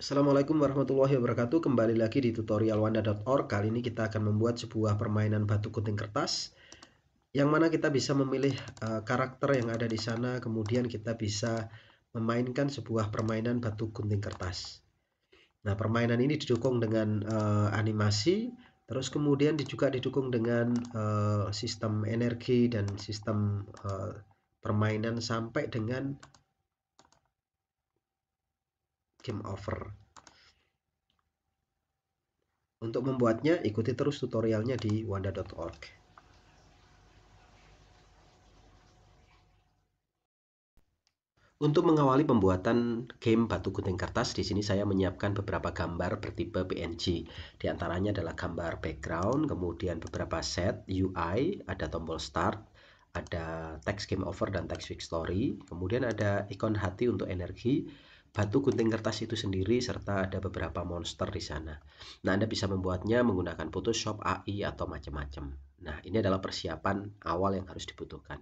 Assalamualaikum warahmatullahi wabarakatuh Kembali lagi di tutorial wanda.org Kali ini kita akan membuat sebuah permainan batu gunting kertas Yang mana kita bisa memilih eh, karakter yang ada di sana Kemudian kita bisa memainkan sebuah permainan batu gunting kertas Nah permainan ini didukung dengan uh, animasi Terus kemudian juga didukung dengan uh, sistem energi dan sistem uh, permainan sampai dengan game over. Untuk membuatnya, ikuti terus tutorialnya di wanda.org. Untuk mengawali pembuatan game batu gunting kertas, di sini saya menyiapkan beberapa gambar bertipe PNG. Di antaranya adalah gambar background, kemudian beberapa set UI, ada tombol start, ada text game over dan text fix kemudian ada ikon hati untuk energi, batu gunting kertas itu sendiri serta ada beberapa monster di sana. Nah, Anda bisa membuatnya menggunakan Photoshop, AI, atau macam-macam. Nah, ini adalah persiapan awal yang harus dibutuhkan.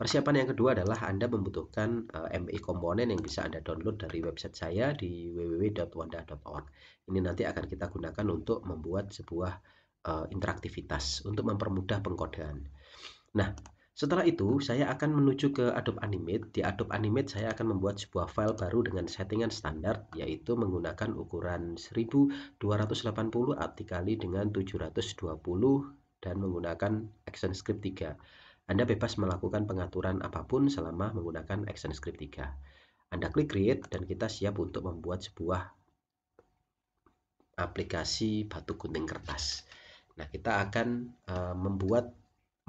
Persiapan yang kedua adalah Anda membutuhkan uh, eh, MI komponen yang bisa Anda download dari website saya di www.wanda.org. Ini nanti akan kita gunakan untuk membuat sebuah uh, interaktivitas untuk mempermudah pengkodean. Nah, setelah itu, saya akan menuju ke Adobe Animate. Di Adobe Animate, saya akan membuat sebuah file baru dengan settingan standar, yaitu menggunakan ukuran 1280 dikali dengan 720 dan menggunakan action script 3. Anda bebas melakukan pengaturan apapun selama menggunakan action script 3. Anda klik create dan kita siap untuk membuat sebuah aplikasi batu gunting kertas. Nah, kita akan uh, membuat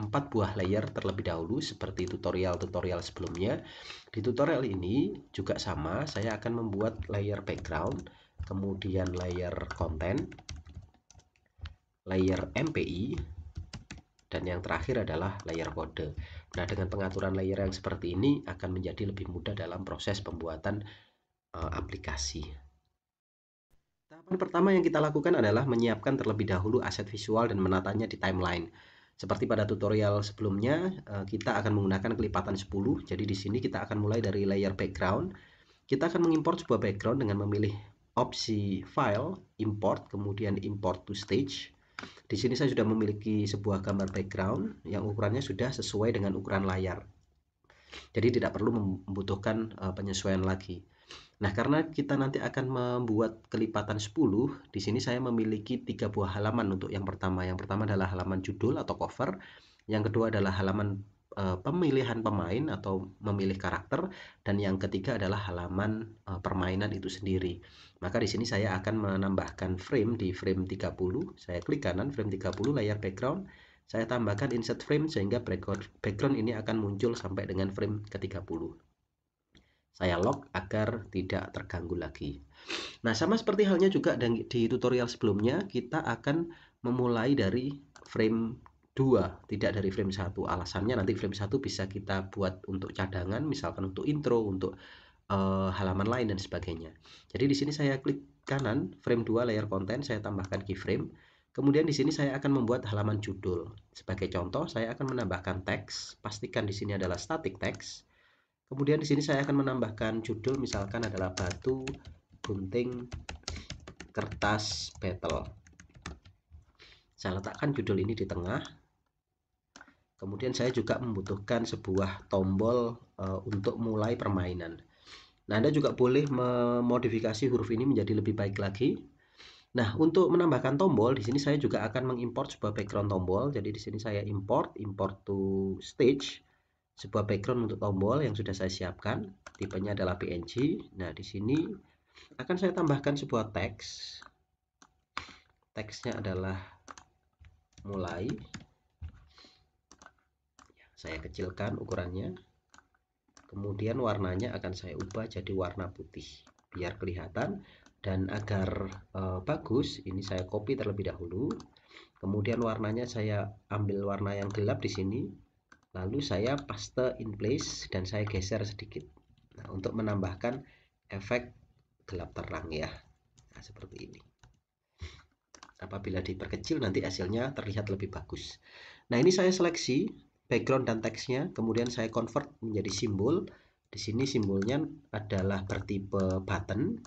4 buah layer terlebih dahulu seperti tutorial-tutorial sebelumnya. Di tutorial ini juga sama, saya akan membuat layer background, kemudian layer konten, layer MPI, dan yang terakhir adalah layer kode. Nah, dengan pengaturan layer yang seperti ini akan menjadi lebih mudah dalam proses pembuatan e, aplikasi. Tahapan pertama yang kita lakukan adalah menyiapkan terlebih dahulu aset visual dan menatanya di timeline. Seperti pada tutorial sebelumnya, eh, kita akan menggunakan kelipatan 10. Jadi di sini kita akan mulai dari layer background. Kita akan mengimpor sebuah background dengan memilih opsi file, import, kemudian import to stage. Di sini saya sudah memiliki sebuah gambar background yang ukurannya sudah sesuai dengan ukuran layar. Jadi tidak perlu membutuhkan eh, penyesuaian lagi. Nah, karena kita nanti akan membuat kelipatan 10, di sini saya memiliki tiga buah halaman untuk yang pertama. Yang pertama adalah halaman judul atau cover, yang kedua adalah halaman e, pemilihan pemain atau memilih karakter, dan yang ketiga adalah halaman e, permainan itu sendiri. Maka di sini saya akan menambahkan frame di frame 30. Saya klik kanan frame 30 layar background. Saya tambahkan insert frame sehingga background ini akan muncul sampai dengan frame ke-30 saya lock agar tidak terganggu lagi. Nah, sama seperti halnya juga di tutorial sebelumnya, kita akan memulai dari frame 2, tidak dari frame 1. Alasannya nanti frame 1 bisa kita buat untuk cadangan, misalkan untuk intro, untuk uh, halaman lain dan sebagainya. Jadi di sini saya klik kanan frame 2 layer konten, saya tambahkan keyframe. Kemudian di sini saya akan membuat halaman judul. Sebagai contoh, saya akan menambahkan teks. Pastikan di sini adalah static text kemudian di sini saya akan menambahkan judul misalkan adalah batu gunting kertas battle saya letakkan judul ini di tengah kemudian saya juga membutuhkan sebuah tombol e, untuk mulai permainan nah Anda juga boleh memodifikasi huruf ini menjadi lebih baik lagi Nah, untuk menambahkan tombol, di sini saya juga akan mengimport sebuah background tombol. Jadi di sini saya import, import to stage sebuah background untuk tombol yang sudah saya siapkan tipenya adalah png nah di sini akan saya tambahkan sebuah teks teksnya adalah mulai ya, saya kecilkan ukurannya kemudian warnanya akan saya ubah jadi warna putih biar kelihatan dan agar e, bagus ini saya copy terlebih dahulu kemudian warnanya saya ambil warna yang gelap di sini lalu saya paste in place dan saya geser sedikit nah, untuk menambahkan efek gelap terang ya nah, seperti ini apabila diperkecil nanti hasilnya terlihat lebih bagus nah ini saya seleksi background dan teksnya kemudian saya convert menjadi simbol di sini simbolnya adalah bertipe button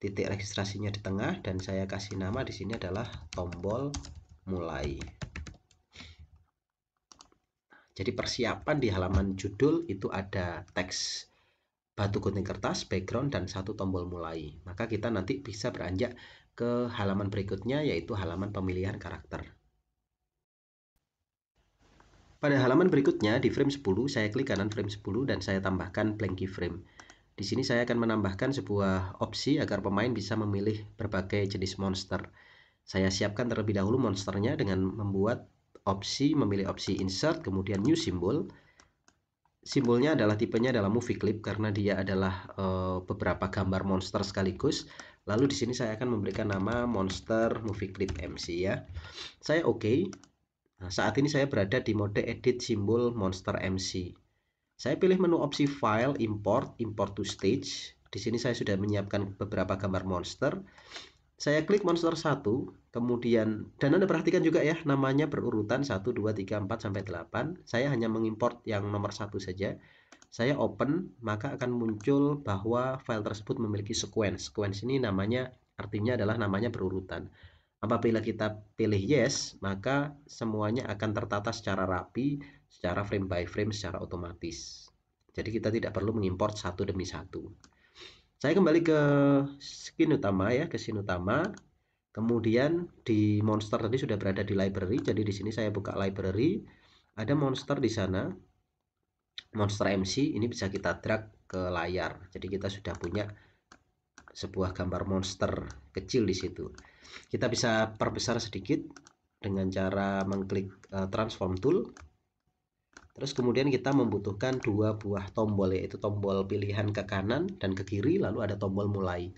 titik registrasinya di tengah dan saya kasih nama di sini adalah tombol mulai jadi persiapan di halaman judul itu ada teks batu gunting kertas, background, dan satu tombol mulai. Maka kita nanti bisa beranjak ke halaman berikutnya yaitu halaman pemilihan karakter. Pada halaman berikutnya di frame 10, saya klik kanan frame 10 dan saya tambahkan blank keyframe. Di sini saya akan menambahkan sebuah opsi agar pemain bisa memilih berbagai jenis monster. Saya siapkan terlebih dahulu monsternya dengan membuat opsi memilih opsi insert kemudian new symbol simbolnya adalah tipenya adalah movie clip karena dia adalah e, beberapa gambar monster sekaligus lalu di sini saya akan memberikan nama monster movie clip MC ya saya oke okay. nah, saat ini saya berada di mode edit simbol monster MC saya pilih menu opsi file import import to stage di sini saya sudah menyiapkan beberapa gambar monster saya klik monster 1, kemudian dan Anda perhatikan juga ya namanya berurutan 1 2 3 4 sampai 8. Saya hanya mengimport yang nomor 1 saja. Saya open, maka akan muncul bahwa file tersebut memiliki sequence. Sequence ini namanya artinya adalah namanya berurutan. Apabila kita pilih yes, maka semuanya akan tertata secara rapi, secara frame by frame secara otomatis. Jadi kita tidak perlu mengimport satu demi satu. Saya kembali ke skin utama ya, ke scene utama. Kemudian di monster tadi sudah berada di library, jadi di sini saya buka library. Ada monster di sana. Monster MC ini bisa kita drag ke layar. Jadi kita sudah punya sebuah gambar monster kecil di situ. Kita bisa perbesar sedikit dengan cara mengklik uh, transform tool Terus kemudian kita membutuhkan dua buah tombol yaitu tombol pilihan ke kanan dan ke kiri lalu ada tombol mulai.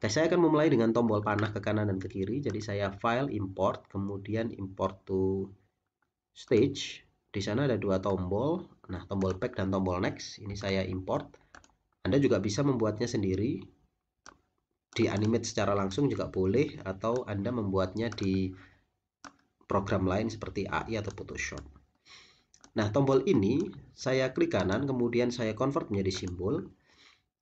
Oke, saya akan memulai dengan tombol panah ke kanan dan ke kiri. Jadi saya file import, kemudian import to stage. Di sana ada dua tombol. Nah, tombol back dan tombol next. Ini saya import. Anda juga bisa membuatnya sendiri. Di animate secara langsung juga boleh atau Anda membuatnya di program lain seperti AI atau Photoshop. Nah, tombol ini saya klik kanan, kemudian saya convert menjadi simbol.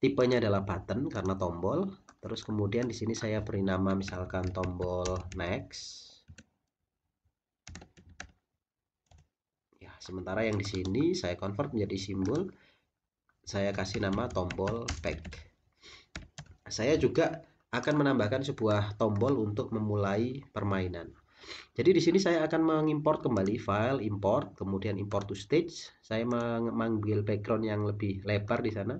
Tipenya adalah button karena tombol. Terus kemudian di sini saya beri nama misalkan tombol next. Ya, sementara yang di sini saya convert menjadi simbol. Saya kasih nama tombol back. Saya juga akan menambahkan sebuah tombol untuk memulai permainan. Jadi di sini saya akan mengimport kembali file import, kemudian import to stage. Saya memanggil background yang lebih lebar di sana.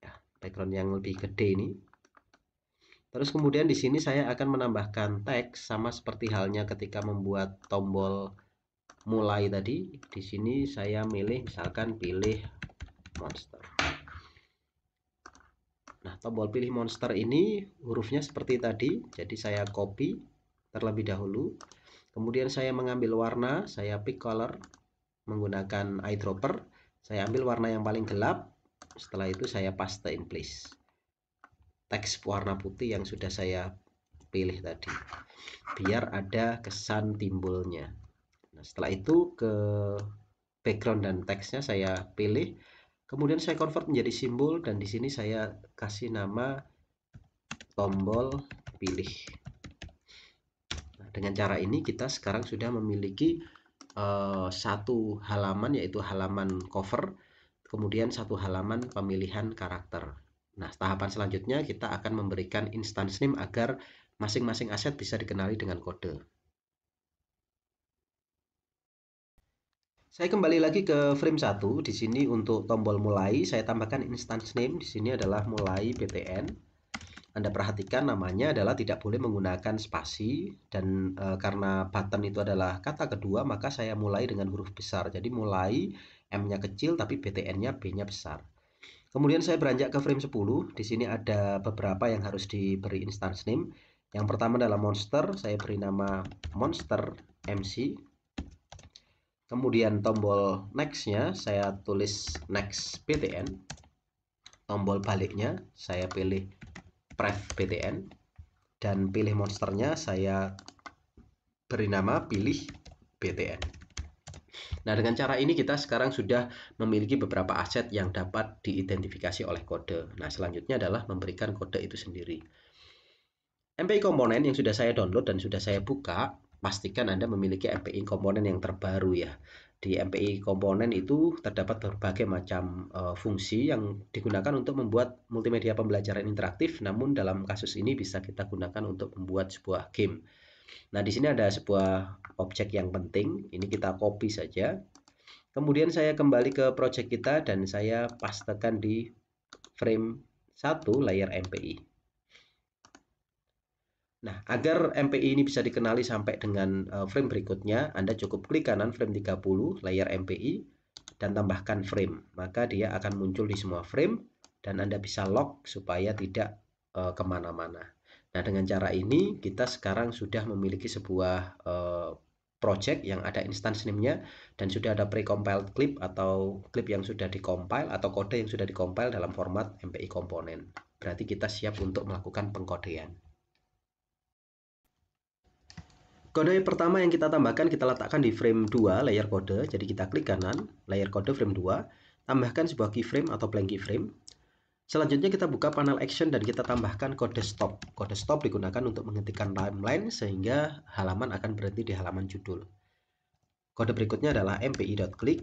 Ya, background yang lebih gede ini. Terus kemudian di sini saya akan menambahkan teks sama seperti halnya ketika membuat tombol mulai tadi. Di sini saya milih misalkan pilih monster. Nah, tombol pilih monster ini hurufnya seperti tadi. Jadi saya copy terlebih dahulu kemudian saya mengambil warna saya pick color menggunakan eyedropper saya ambil warna yang paling gelap setelah itu saya paste in place teks warna putih yang sudah saya pilih tadi biar ada kesan timbulnya nah, setelah itu ke background dan teksnya saya pilih kemudian saya convert menjadi simbol dan di sini saya kasih nama tombol pilih dengan cara ini kita sekarang sudah memiliki uh, satu halaman yaitu halaman cover kemudian satu halaman pemilihan karakter nah tahapan selanjutnya kita akan memberikan instance name agar masing-masing aset bisa dikenali dengan kode Saya kembali lagi ke frame 1 di sini untuk tombol mulai saya tambahkan instance name di sini adalah mulai btn anda perhatikan namanya adalah tidak boleh menggunakan spasi dan e, karena button itu adalah kata kedua maka saya mulai dengan huruf besar. Jadi mulai M-nya kecil tapi BTN-nya B-nya besar. Kemudian saya beranjak ke frame 10. Di sini ada beberapa yang harus diberi instance name. Yang pertama adalah monster, saya beri nama monster MC. Kemudian tombol next-nya saya tulis next BTN. Tombol baliknya saya pilih prev btn dan pilih monsternya saya beri nama pilih btn nah dengan cara ini kita sekarang sudah memiliki beberapa aset yang dapat diidentifikasi oleh kode nah selanjutnya adalah memberikan kode itu sendiri MPI komponen yang sudah saya download dan sudah saya buka pastikan Anda memiliki MPI komponen yang terbaru ya di MPI komponen itu terdapat berbagai macam e, fungsi yang digunakan untuk membuat multimedia pembelajaran interaktif namun dalam kasus ini bisa kita gunakan untuk membuat sebuah game. Nah, di sini ada sebuah objek yang penting, ini kita copy saja. Kemudian saya kembali ke project kita dan saya pastekan di frame 1 layer MPI. Nah, agar MPI ini bisa dikenali sampai dengan eh, frame berikutnya, Anda cukup klik kanan frame 30, layer MPI, dan tambahkan frame. Maka dia akan muncul di semua frame, dan Anda bisa lock supaya tidak uh, kemana-mana. Nah, dengan cara ini, kita sekarang sudah memiliki sebuah uh, project yang ada instance name-nya, dan sudah ada pre compiled clip atau clip yang sudah dikompil atau kode yang sudah dikompil dalam format MPI komponen. Berarti kita siap untuk melakukan pengkodean. Kode pertama yang kita tambahkan kita letakkan di frame 2 layer kode. Jadi kita klik kanan, layer kode frame 2, tambahkan sebuah keyframe atau blank keyframe. Selanjutnya kita buka panel action dan kita tambahkan kode stop. Kode stop digunakan untuk menghentikan timeline sehingga halaman akan berhenti di halaman judul. Kode berikutnya adalah mpi.click.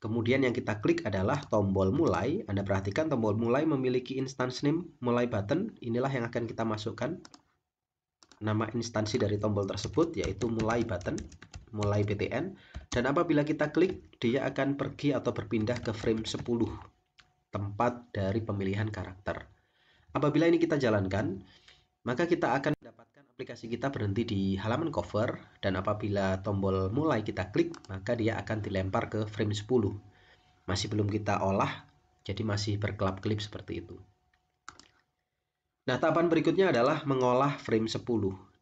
Kemudian yang kita klik adalah tombol mulai. Anda perhatikan tombol mulai memiliki instance name mulai button. Inilah yang akan kita masukkan nama instansi dari tombol tersebut yaitu mulai button, mulai BTN dan apabila kita klik dia akan pergi atau berpindah ke frame 10 tempat dari pemilihan karakter. Apabila ini kita jalankan, maka kita akan mendapatkan aplikasi kita berhenti di halaman cover dan apabila tombol mulai kita klik, maka dia akan dilempar ke frame 10. Masih belum kita olah, jadi masih berkelap-kelip seperti itu. Nah, tahapan berikutnya adalah mengolah frame 10.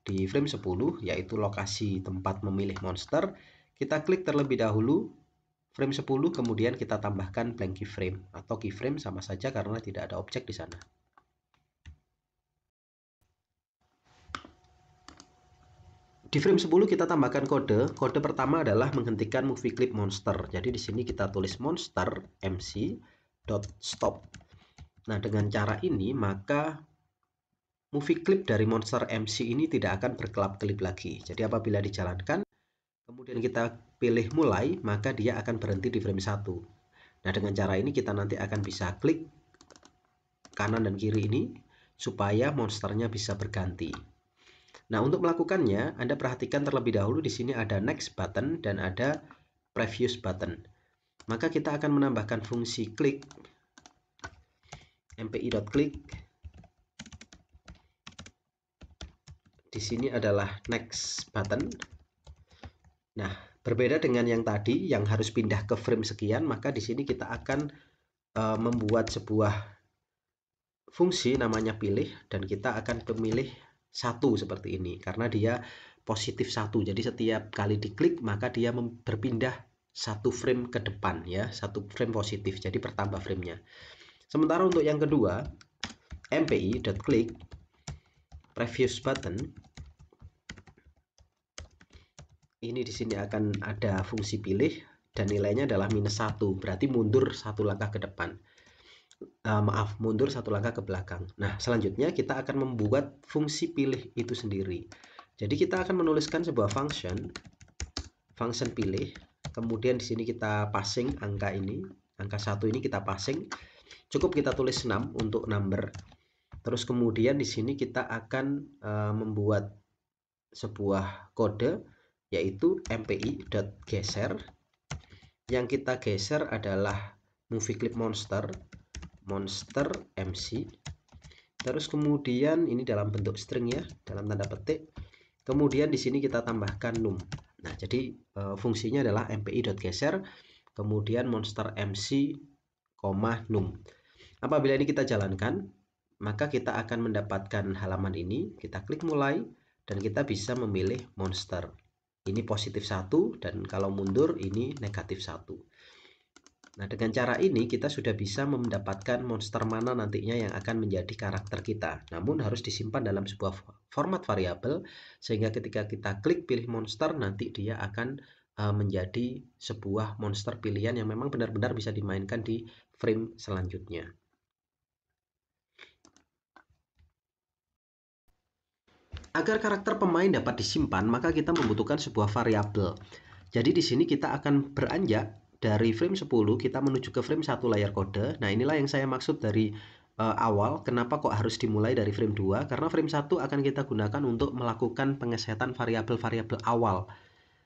Di frame 10, yaitu lokasi tempat memilih monster, kita klik terlebih dahulu frame 10, kemudian kita tambahkan blank keyframe atau keyframe sama saja karena tidak ada objek di sana. Di frame 10 kita tambahkan kode. Kode pertama adalah menghentikan movie clip monster. Jadi di sini kita tulis monster mc.stop. Nah, dengan cara ini maka movie clip dari Monster MC ini tidak akan berkelap-kelip lagi. Jadi apabila dijalankan, kemudian kita pilih mulai, maka dia akan berhenti di frame 1. Nah, dengan cara ini kita nanti akan bisa klik kanan dan kiri ini supaya monsternya bisa berganti. Nah, untuk melakukannya, Anda perhatikan terlebih dahulu di sini ada next button dan ada previous button. Maka kita akan menambahkan fungsi klik mpi.click di sini adalah next button. Nah, berbeda dengan yang tadi yang harus pindah ke frame sekian, maka di sini kita akan e, membuat sebuah fungsi namanya pilih dan kita akan pemilih satu seperti ini karena dia positif satu. Jadi setiap kali diklik maka dia berpindah satu frame ke depan ya, satu frame positif. Jadi bertambah framenya. Sementara untuk yang kedua, mpi.click previous button ini di sini akan ada fungsi pilih dan nilainya adalah minus satu berarti mundur satu langkah ke depan uh, maaf mundur satu langkah ke belakang nah selanjutnya kita akan membuat fungsi pilih itu sendiri jadi kita akan menuliskan sebuah function function pilih kemudian di sini kita passing angka ini angka satu ini kita passing cukup kita tulis 6 untuk number Terus kemudian di sini kita akan uh, membuat sebuah kode yaitu mpi.geser yang kita geser adalah movie clip monster monster MC terus kemudian ini dalam bentuk string ya dalam tanda petik kemudian di sini kita tambahkan num nah jadi e, fungsinya adalah mpi.geser kemudian monster MC, num apabila ini kita jalankan maka kita akan mendapatkan halaman ini. Kita klik mulai dan kita bisa memilih monster. Ini positif satu dan kalau mundur ini negatif satu. Nah, dengan cara ini kita sudah bisa mendapatkan monster mana nantinya yang akan menjadi karakter kita. Namun harus disimpan dalam sebuah format variabel sehingga ketika kita klik pilih monster nanti dia akan eh, menjadi sebuah monster pilihan yang memang benar-benar bisa dimainkan di frame selanjutnya. Agar karakter pemain dapat disimpan, maka kita membutuhkan sebuah variabel. Jadi di sini kita akan beranjak dari frame 10 kita menuju ke frame 1 layar kode. Nah, inilah yang saya maksud dari uh, awal kenapa kok harus dimulai dari frame 2? Karena frame 1 akan kita gunakan untuk melakukan pengesetan variabel-variabel awal.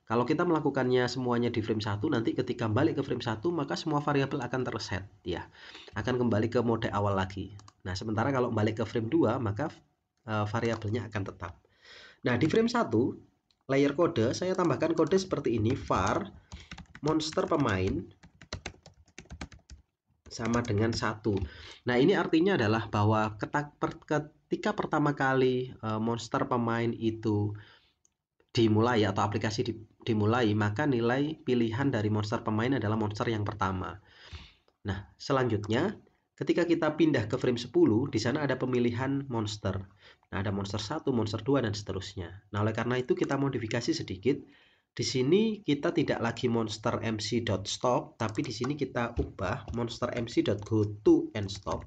Kalau kita melakukannya semuanya di frame 1, nanti ketika balik ke frame 1, maka semua variabel akan terset ya. Akan kembali ke mode awal lagi. Nah, sementara kalau balik ke frame 2, maka Eh, variabelnya akan tetap. Nah, di frame 1 layer kode saya tambahkan kode seperti ini var monster pemain sama dengan satu. Nah, ini artinya adalah bahwa ketika pertama kali eh, monster pemain itu dimulai atau aplikasi dimulai, maka nilai pilihan dari monster pemain adalah monster yang pertama. Nah, selanjutnya ketika kita pindah ke frame 10, di sana ada pemilihan monster. Nah, ada monster 1, monster 2, dan seterusnya. Nah, oleh karena itu kita modifikasi sedikit. Di sini kita tidak lagi monster mc.stop, tapi di sini kita ubah monster mc.go to and stop,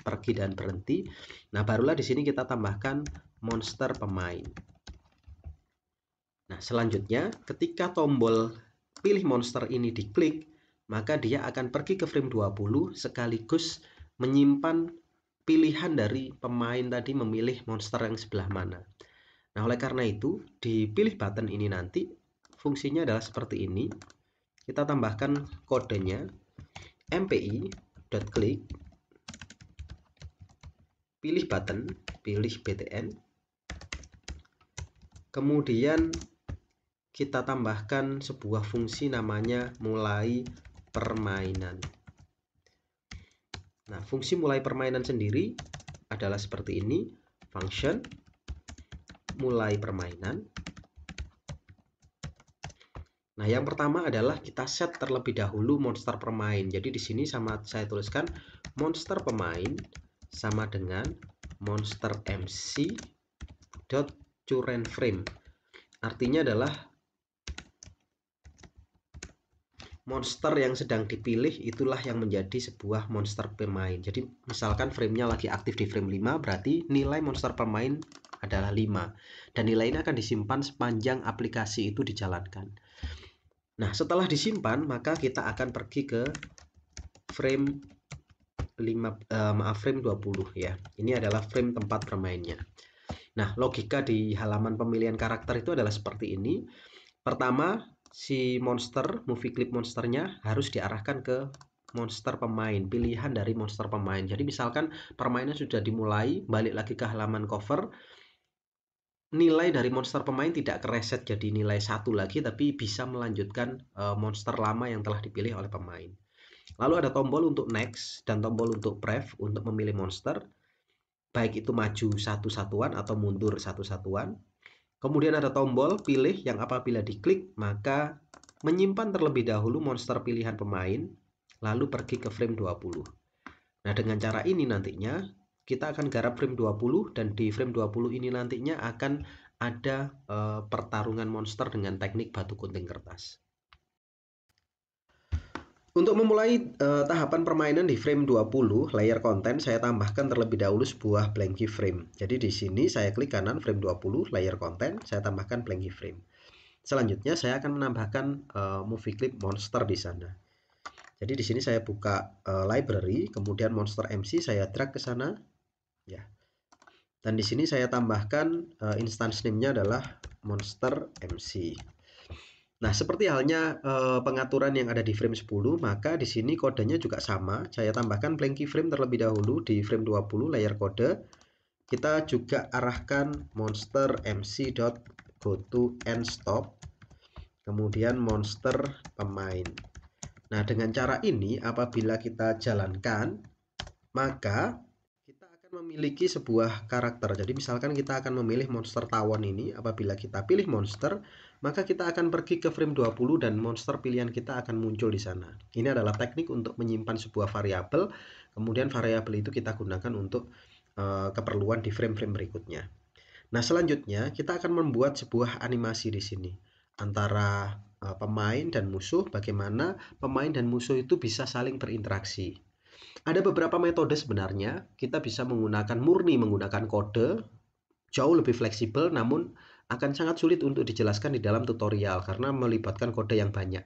pergi dan berhenti. Nah, barulah di sini kita tambahkan monster pemain. Nah, selanjutnya ketika tombol pilih monster ini diklik, maka dia akan pergi ke frame 20 sekaligus menyimpan pilihan dari pemain tadi memilih monster yang sebelah mana. Nah, oleh karena itu, di pilih button ini nanti fungsinya adalah seperti ini. Kita tambahkan kodenya mpi.click pilih button, pilih BTN. Kemudian kita tambahkan sebuah fungsi namanya mulai permainan. Nah, fungsi mulai permainan sendiri adalah seperti ini, function mulai permainan. Nah, yang pertama adalah kita set terlebih dahulu monster pemain. Jadi di sini sama saya tuliskan monster pemain sama dengan monster MC dot current frame. Artinya adalah monster yang sedang dipilih itulah yang menjadi sebuah monster pemain. Jadi misalkan framenya lagi aktif di frame 5 berarti nilai monster pemain adalah 5 dan nilai ini akan disimpan sepanjang aplikasi itu dijalankan. Nah, setelah disimpan maka kita akan pergi ke frame 5 eh, maaf frame 20 ya. Ini adalah frame tempat bermainnya. Nah, logika di halaman pemilihan karakter itu adalah seperti ini. Pertama, si monster, movie clip monsternya harus diarahkan ke monster pemain, pilihan dari monster pemain. Jadi misalkan permainan sudah dimulai, balik lagi ke halaman cover, nilai dari monster pemain tidak kereset jadi nilai satu lagi, tapi bisa melanjutkan uh, monster lama yang telah dipilih oleh pemain. Lalu ada tombol untuk next dan tombol untuk pref untuk memilih monster, baik itu maju satu satuan atau mundur satu satuan. Kemudian ada tombol pilih yang apabila diklik maka menyimpan terlebih dahulu monster pilihan pemain lalu pergi ke frame 20. Nah, dengan cara ini nantinya kita akan garap frame 20 dan di frame 20 ini nantinya akan ada e, pertarungan monster dengan teknik batu kunting kertas. Untuk memulai uh, tahapan permainan di frame 20, layer konten saya tambahkan terlebih dahulu sebuah blank keyframe. Jadi di sini saya klik kanan frame 20, layer konten, saya tambahkan blank keyframe. Selanjutnya saya akan menambahkan uh, movie clip monster di sana. Jadi di sini saya buka uh, library, kemudian monster MC saya drag ke sana. Ya. Dan di sini saya tambahkan uh, instance name-nya adalah monster MC. Nah, seperti halnya e, pengaturan yang ada di frame 10, maka di sini kodenya juga sama. Saya tambahkan blank keyframe terlebih dahulu di frame 20 layer kode. Kita juga arahkan monster to end stop. Kemudian monster pemain. Nah, dengan cara ini apabila kita jalankan, maka kita akan memiliki sebuah karakter. Jadi misalkan kita akan memilih monster tawon ini apabila kita pilih monster, maka kita akan pergi ke frame 20 dan monster pilihan kita akan muncul di sana. Ini adalah teknik untuk menyimpan sebuah variabel, kemudian variabel itu kita gunakan untuk uh, keperluan di frame-frame berikutnya. Nah, selanjutnya kita akan membuat sebuah animasi di sini antara uh, pemain dan musuh, bagaimana pemain dan musuh itu bisa saling berinteraksi. Ada beberapa metode sebenarnya, kita bisa menggunakan murni menggunakan kode, jauh lebih fleksibel namun akan sangat sulit untuk dijelaskan di dalam tutorial karena melibatkan kode yang banyak.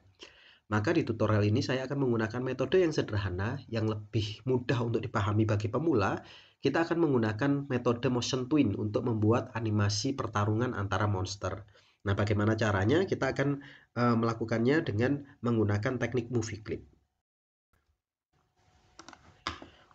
Maka di tutorial ini saya akan menggunakan metode yang sederhana yang lebih mudah untuk dipahami bagi pemula. Kita akan menggunakan metode motion twin untuk membuat animasi pertarungan antara monster. Nah, bagaimana caranya? Kita akan e, melakukannya dengan menggunakan teknik movie clip.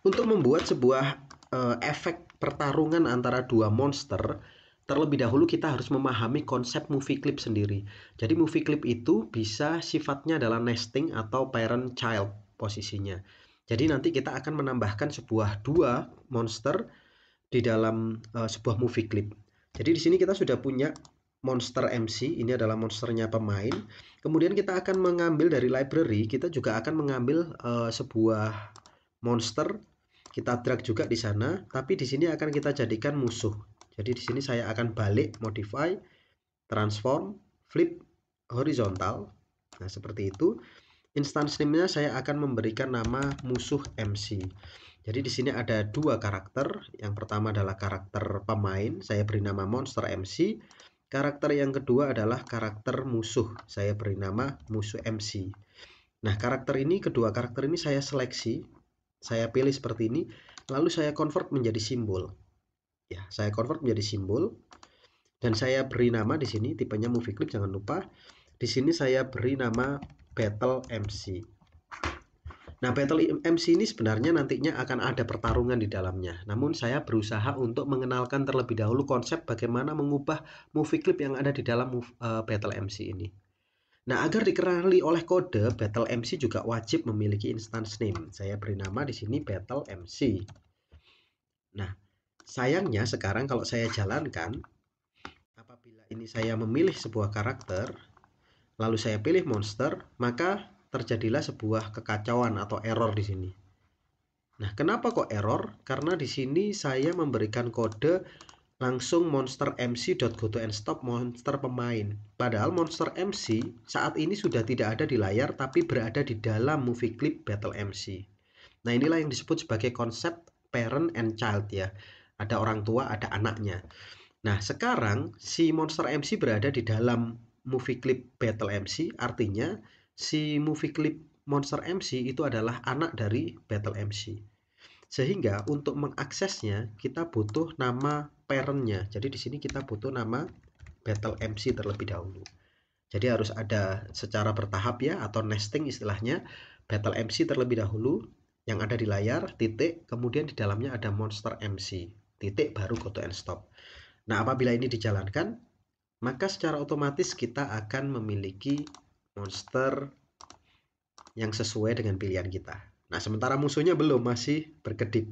Untuk membuat sebuah e, efek pertarungan antara dua monster, terlebih dahulu kita harus memahami konsep movie clip sendiri. Jadi movie clip itu bisa sifatnya adalah nesting atau parent child posisinya. Jadi nanti kita akan menambahkan sebuah dua monster di dalam uh, sebuah movie clip. Jadi di sini kita sudah punya monster MC, ini adalah monsternya pemain. Kemudian kita akan mengambil dari library, kita juga akan mengambil uh, sebuah monster kita drag juga di sana, tapi di sini akan kita jadikan musuh. Jadi di sini saya akan balik modify, transform, flip horizontal. Nah, seperti itu. Instance name-nya saya akan memberikan nama musuh MC. Jadi di sini ada dua karakter. Yang pertama adalah karakter pemain, saya beri nama monster MC. Karakter yang kedua adalah karakter musuh, saya beri nama musuh MC. Nah, karakter ini kedua karakter ini saya seleksi, saya pilih seperti ini, lalu saya convert menjadi simbol. Ya, saya convert menjadi simbol dan saya beri nama di sini tipenya movie clip jangan lupa. Di sini saya beri nama battle MC. Nah, battle MC ini sebenarnya nantinya akan ada pertarungan di dalamnya. Namun saya berusaha untuk mengenalkan terlebih dahulu konsep bagaimana mengubah movie clip yang ada di dalam uh, battle MC ini. Nah, agar dikenali oleh kode, battle MC juga wajib memiliki instance name. Saya beri nama di sini battle MC. Nah, Sayangnya sekarang kalau saya jalankan, apabila ini saya memilih sebuah karakter, lalu saya pilih monster, maka terjadilah sebuah kekacauan atau error di sini. Nah, kenapa kok error? Karena di sini saya memberikan kode langsung monster MC go to and stop monster pemain. Padahal monster MC saat ini sudah tidak ada di layar tapi berada di dalam movie clip battle MC. Nah inilah yang disebut sebagai konsep parent and child ya ada orang tua, ada anaknya. Nah, sekarang si Monster MC berada di dalam movie clip Battle MC, artinya si movie clip Monster MC itu adalah anak dari Battle MC. Sehingga untuk mengaksesnya kita butuh nama parentnya. Jadi di sini kita butuh nama Battle MC terlebih dahulu. Jadi harus ada secara bertahap ya atau nesting istilahnya Battle MC terlebih dahulu yang ada di layar titik kemudian di dalamnya ada Monster MC titik baru go to end stop. Nah, apabila ini dijalankan, maka secara otomatis kita akan memiliki monster yang sesuai dengan pilihan kita. Nah, sementara musuhnya belum masih berkedip.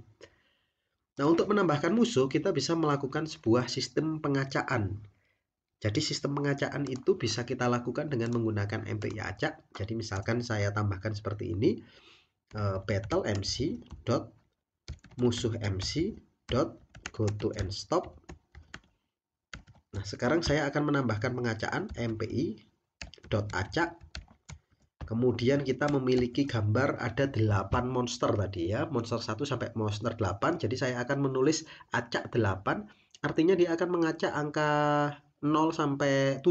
Nah, untuk menambahkan musuh, kita bisa melakukan sebuah sistem pengacaan. Jadi, sistem pengacaan itu bisa kita lakukan dengan menggunakan MPI acak. Jadi, misalkan saya tambahkan seperti ini, eh, battle mc dot musuh mc dot go to and stop nah sekarang saya akan menambahkan pengacaan mpi dot acak kemudian kita memiliki gambar ada 8 monster tadi ya monster 1 sampai monster 8 jadi saya akan menulis acak 8 artinya dia akan mengacak angka 0 sampai 7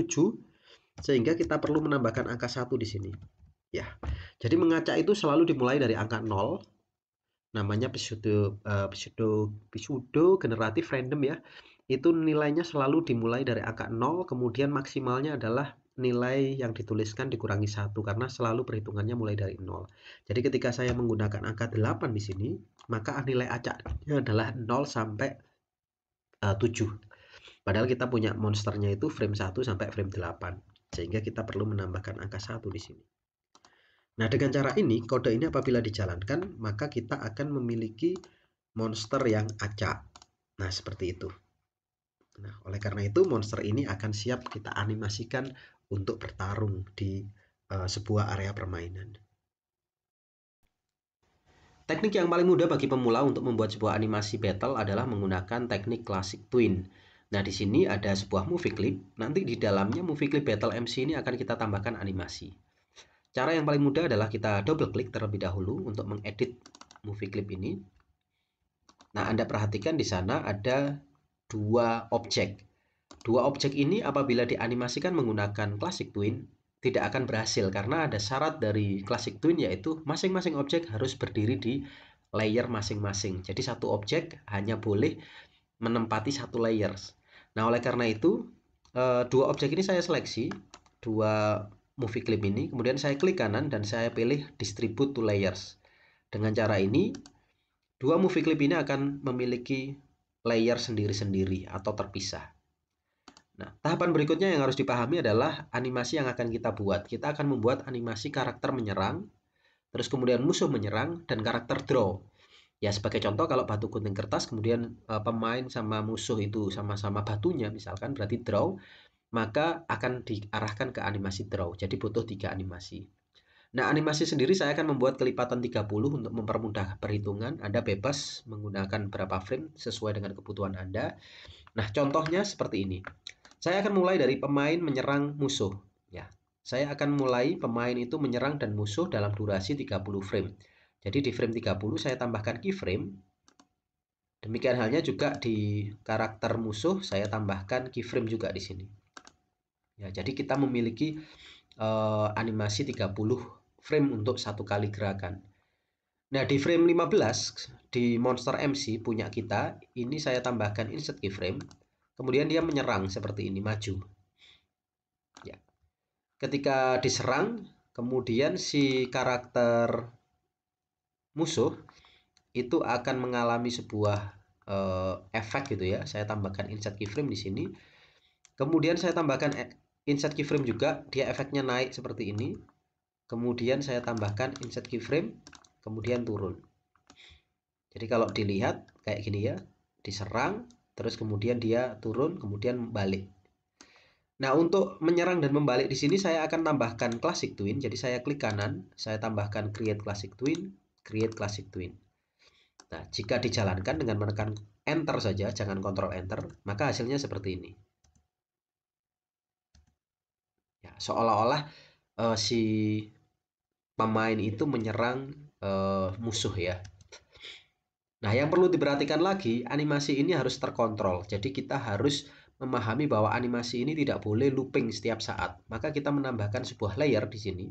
sehingga kita perlu menambahkan angka 1 di sini ya jadi mengacak itu selalu dimulai dari angka 0 namanya pseudo uh, pseudo pseudo generatif random ya itu nilainya selalu dimulai dari angka 0 kemudian maksimalnya adalah nilai yang dituliskan dikurangi satu karena selalu perhitungannya mulai dari nol jadi ketika saya menggunakan angka 8 di sini maka nilai acaknya adalah 0 sampai eh, uh, 7 padahal kita punya monsternya itu frame 1 sampai frame 8 sehingga kita perlu menambahkan angka satu di sini Nah, dengan cara ini, kode ini apabila dijalankan, maka kita akan memiliki monster yang acak. Nah, seperti itu. Nah, oleh karena itu, monster ini akan siap kita animasikan untuk bertarung di uh, sebuah area permainan. Teknik yang paling mudah bagi pemula untuk membuat sebuah animasi battle adalah menggunakan teknik klasik twin. Nah, di sini ada sebuah movie clip. Nanti di dalamnya movie clip battle MC ini akan kita tambahkan animasi. Cara yang paling mudah adalah kita double klik terlebih dahulu untuk mengedit movie clip ini. Nah, Anda perhatikan di sana ada dua objek. Dua objek ini apabila dianimasikan menggunakan Classic Twin tidak akan berhasil karena ada syarat dari Classic Twin yaitu masing-masing objek harus berdiri di layer masing-masing. Jadi satu objek hanya boleh menempati satu layer. Nah, oleh karena itu eh, dua objek ini saya seleksi, dua movie clip ini, kemudian saya klik kanan dan saya pilih distribute to layers. Dengan cara ini, dua movie clip ini akan memiliki layer sendiri-sendiri atau terpisah. Nah, tahapan berikutnya yang harus dipahami adalah animasi yang akan kita buat. Kita akan membuat animasi karakter menyerang, terus kemudian musuh menyerang, dan karakter draw. Ya, sebagai contoh kalau batu gunting kertas, kemudian eh, pemain sama musuh itu sama-sama batunya, misalkan berarti draw maka akan diarahkan ke animasi draw. Jadi butuh tiga animasi. Nah, animasi sendiri saya akan membuat kelipatan 30 untuk mempermudah perhitungan. Anda bebas menggunakan berapa frame sesuai dengan kebutuhan Anda. Nah, contohnya seperti ini. Saya akan mulai dari pemain menyerang musuh. Ya, saya akan mulai pemain itu menyerang dan musuh dalam durasi 30 frame. Jadi di frame 30 saya tambahkan keyframe. Demikian halnya juga di karakter musuh saya tambahkan keyframe juga di sini. Ya, jadi kita memiliki uh, animasi 30 frame untuk satu kali gerakan. Nah, di frame 15 di Monster MC punya kita, ini saya tambahkan insert keyframe. Kemudian dia menyerang seperti ini maju. Ya. Ketika diserang, kemudian si karakter musuh itu akan mengalami sebuah uh, efek gitu ya. Saya tambahkan insert keyframe di sini. Kemudian saya tambahkan e- insert keyframe juga dia efeknya naik seperti ini kemudian saya tambahkan insert keyframe kemudian turun jadi kalau dilihat kayak gini ya diserang terus kemudian dia turun kemudian balik nah untuk menyerang dan membalik di sini saya akan tambahkan classic twin jadi saya klik kanan saya tambahkan create classic twin create classic twin nah jika dijalankan dengan menekan enter saja jangan control enter maka hasilnya seperti ini seolah-olah uh, si pemain itu menyerang uh, musuh ya. Nah, yang perlu diperhatikan lagi, animasi ini harus terkontrol. Jadi kita harus memahami bahwa animasi ini tidak boleh looping setiap saat. Maka kita menambahkan sebuah layer di sini.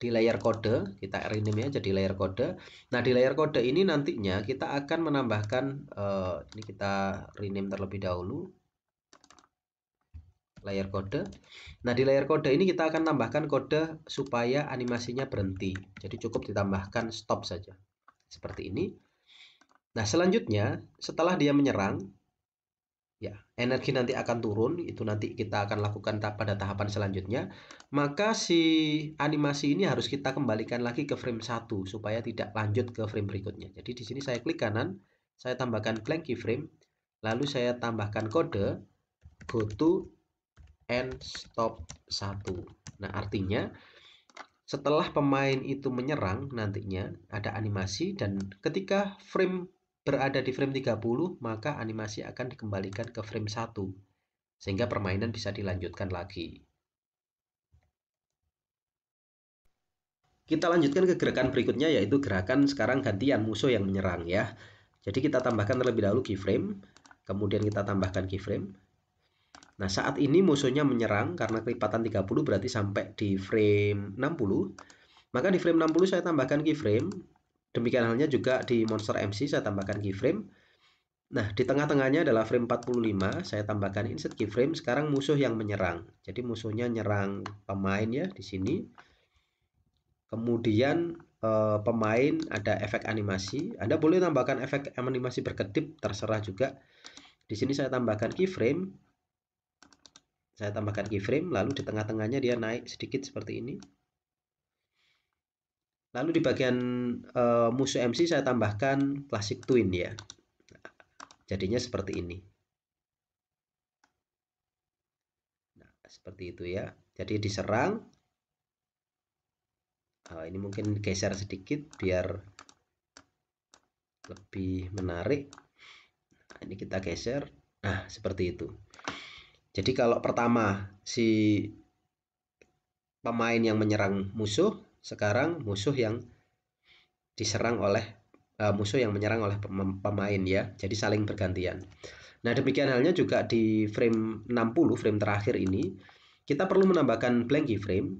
Di layer kode, kita rename ya jadi layer kode. Nah, di layer kode ini nantinya kita akan menambahkan uh, ini kita rename terlebih dahulu layar kode. Nah, di layar kode ini kita akan tambahkan kode supaya animasinya berhenti. Jadi cukup ditambahkan stop saja. Seperti ini. Nah, selanjutnya setelah dia menyerang ya, energi nanti akan turun, itu nanti kita akan lakukan pada tahapan selanjutnya. Maka si animasi ini harus kita kembalikan lagi ke frame 1 supaya tidak lanjut ke frame berikutnya. Jadi di sini saya klik kanan, saya tambahkan blank keyframe, lalu saya tambahkan kode go to and stop 1. Nah, artinya setelah pemain itu menyerang nantinya ada animasi dan ketika frame berada di frame 30 maka animasi akan dikembalikan ke frame 1 sehingga permainan bisa dilanjutkan lagi. Kita lanjutkan ke gerakan berikutnya yaitu gerakan sekarang gantian musuh yang menyerang ya. Jadi kita tambahkan terlebih dahulu keyframe, kemudian kita tambahkan keyframe, Nah, saat ini musuhnya menyerang karena kelipatan 30 berarti sampai di frame 60. Maka di frame 60 saya tambahkan keyframe. Demikian halnya juga di monster MC saya tambahkan keyframe. Nah, di tengah-tengahnya adalah frame 45, saya tambahkan insert keyframe. Sekarang musuh yang menyerang. Jadi musuhnya menyerang pemain ya di sini. Kemudian eh, pemain ada efek animasi. Anda boleh tambahkan efek animasi berkedip terserah juga. Di sini saya tambahkan keyframe saya tambahkan keyframe lalu di tengah-tengahnya dia naik sedikit seperti ini lalu di bagian uh, musuh MC saya tambahkan classic twin ya jadinya seperti ini nah, seperti itu ya jadi diserang uh, ini mungkin geser sedikit biar lebih menarik nah, ini kita geser nah seperti itu jadi kalau pertama si pemain yang menyerang musuh, sekarang musuh yang diserang oleh uh, musuh yang menyerang oleh pemain ya. Jadi saling bergantian. Nah, demikian halnya juga di frame 60, frame terakhir ini, kita perlu menambahkan blank keyframe.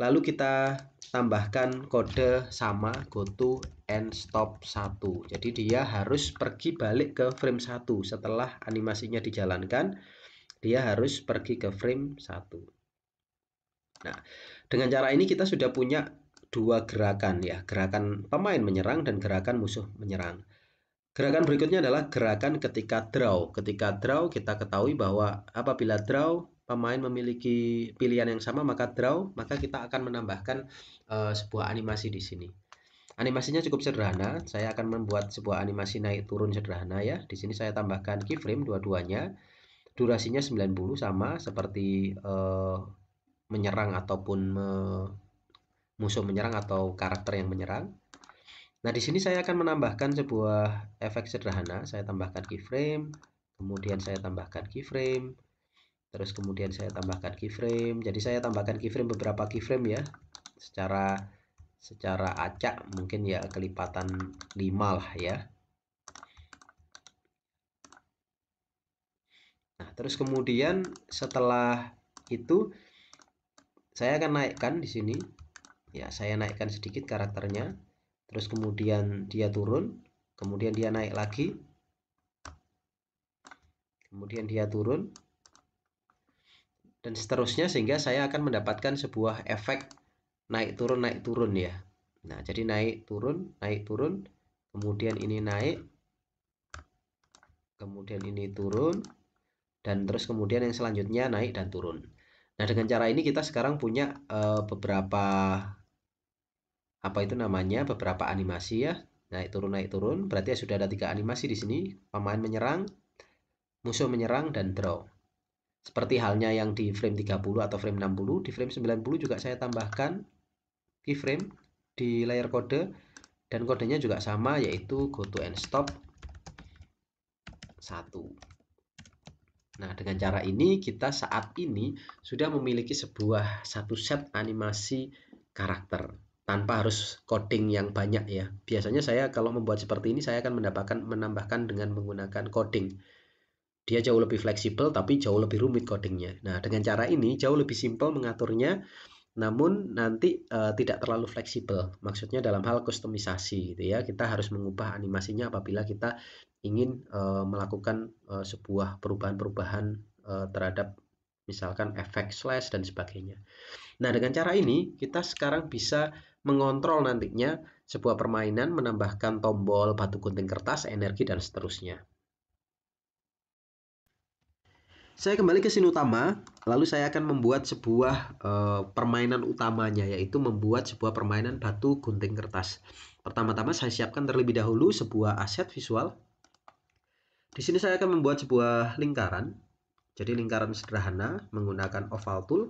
Lalu kita tambahkan kode sama goto and stop 1. Jadi dia harus pergi balik ke frame 1 setelah animasinya dijalankan dia harus pergi ke frame 1. Nah, dengan cara ini kita sudah punya dua gerakan ya, gerakan pemain menyerang dan gerakan musuh menyerang. Gerakan berikutnya adalah gerakan ketika draw. Ketika draw kita ketahui bahwa apabila draw pemain memiliki pilihan yang sama maka draw, maka kita akan menambahkan uh, sebuah animasi di sini. Animasinya cukup sederhana, saya akan membuat sebuah animasi naik turun sederhana ya. Di sini saya tambahkan keyframe dua-duanya durasinya 90 sama seperti uh, menyerang ataupun me, musuh menyerang atau karakter yang menyerang. Nah, di sini saya akan menambahkan sebuah efek sederhana. Saya tambahkan keyframe, kemudian saya tambahkan keyframe, terus kemudian saya tambahkan keyframe. Jadi saya tambahkan keyframe beberapa keyframe ya. Secara secara acak mungkin ya kelipatan 5 lah ya. Nah, terus kemudian setelah itu saya akan naikkan di sini. Ya, saya naikkan sedikit karakternya. Terus kemudian dia turun, kemudian dia naik lagi. Kemudian dia turun. Dan seterusnya sehingga saya akan mendapatkan sebuah efek naik turun naik turun ya. Nah, jadi naik turun, naik turun, kemudian ini naik, kemudian ini turun, dan terus kemudian yang selanjutnya naik dan turun. Nah, dengan cara ini kita sekarang punya uh, beberapa apa itu namanya? beberapa animasi ya. Naik turun naik turun, berarti ya sudah ada tiga animasi di sini, pemain menyerang, musuh menyerang dan draw. Seperti halnya yang di frame 30 atau frame 60, di frame 90 juga saya tambahkan keyframe di layer kode dan kodenya juga sama yaitu go to and stop 1. Nah, dengan cara ini kita saat ini sudah memiliki sebuah satu set animasi karakter tanpa harus coding yang banyak ya. Biasanya saya kalau membuat seperti ini saya akan mendapatkan menambahkan dengan menggunakan coding. Dia jauh lebih fleksibel tapi jauh lebih rumit codingnya. Nah, dengan cara ini jauh lebih simpel mengaturnya namun nanti e, tidak terlalu fleksibel. Maksudnya dalam hal kustomisasi gitu ya. Kita harus mengubah animasinya apabila kita ingin uh, melakukan uh, sebuah perubahan-perubahan uh, terhadap misalkan efek slash dan sebagainya. Nah, dengan cara ini kita sekarang bisa mengontrol nantinya sebuah permainan menambahkan tombol batu gunting kertas, energi dan seterusnya. Saya kembali ke scene utama, lalu saya akan membuat sebuah uh, permainan utamanya yaitu membuat sebuah permainan batu gunting kertas. Pertama-tama saya siapkan terlebih dahulu sebuah aset visual di sini saya akan membuat sebuah lingkaran. Jadi lingkaran sederhana menggunakan oval tool.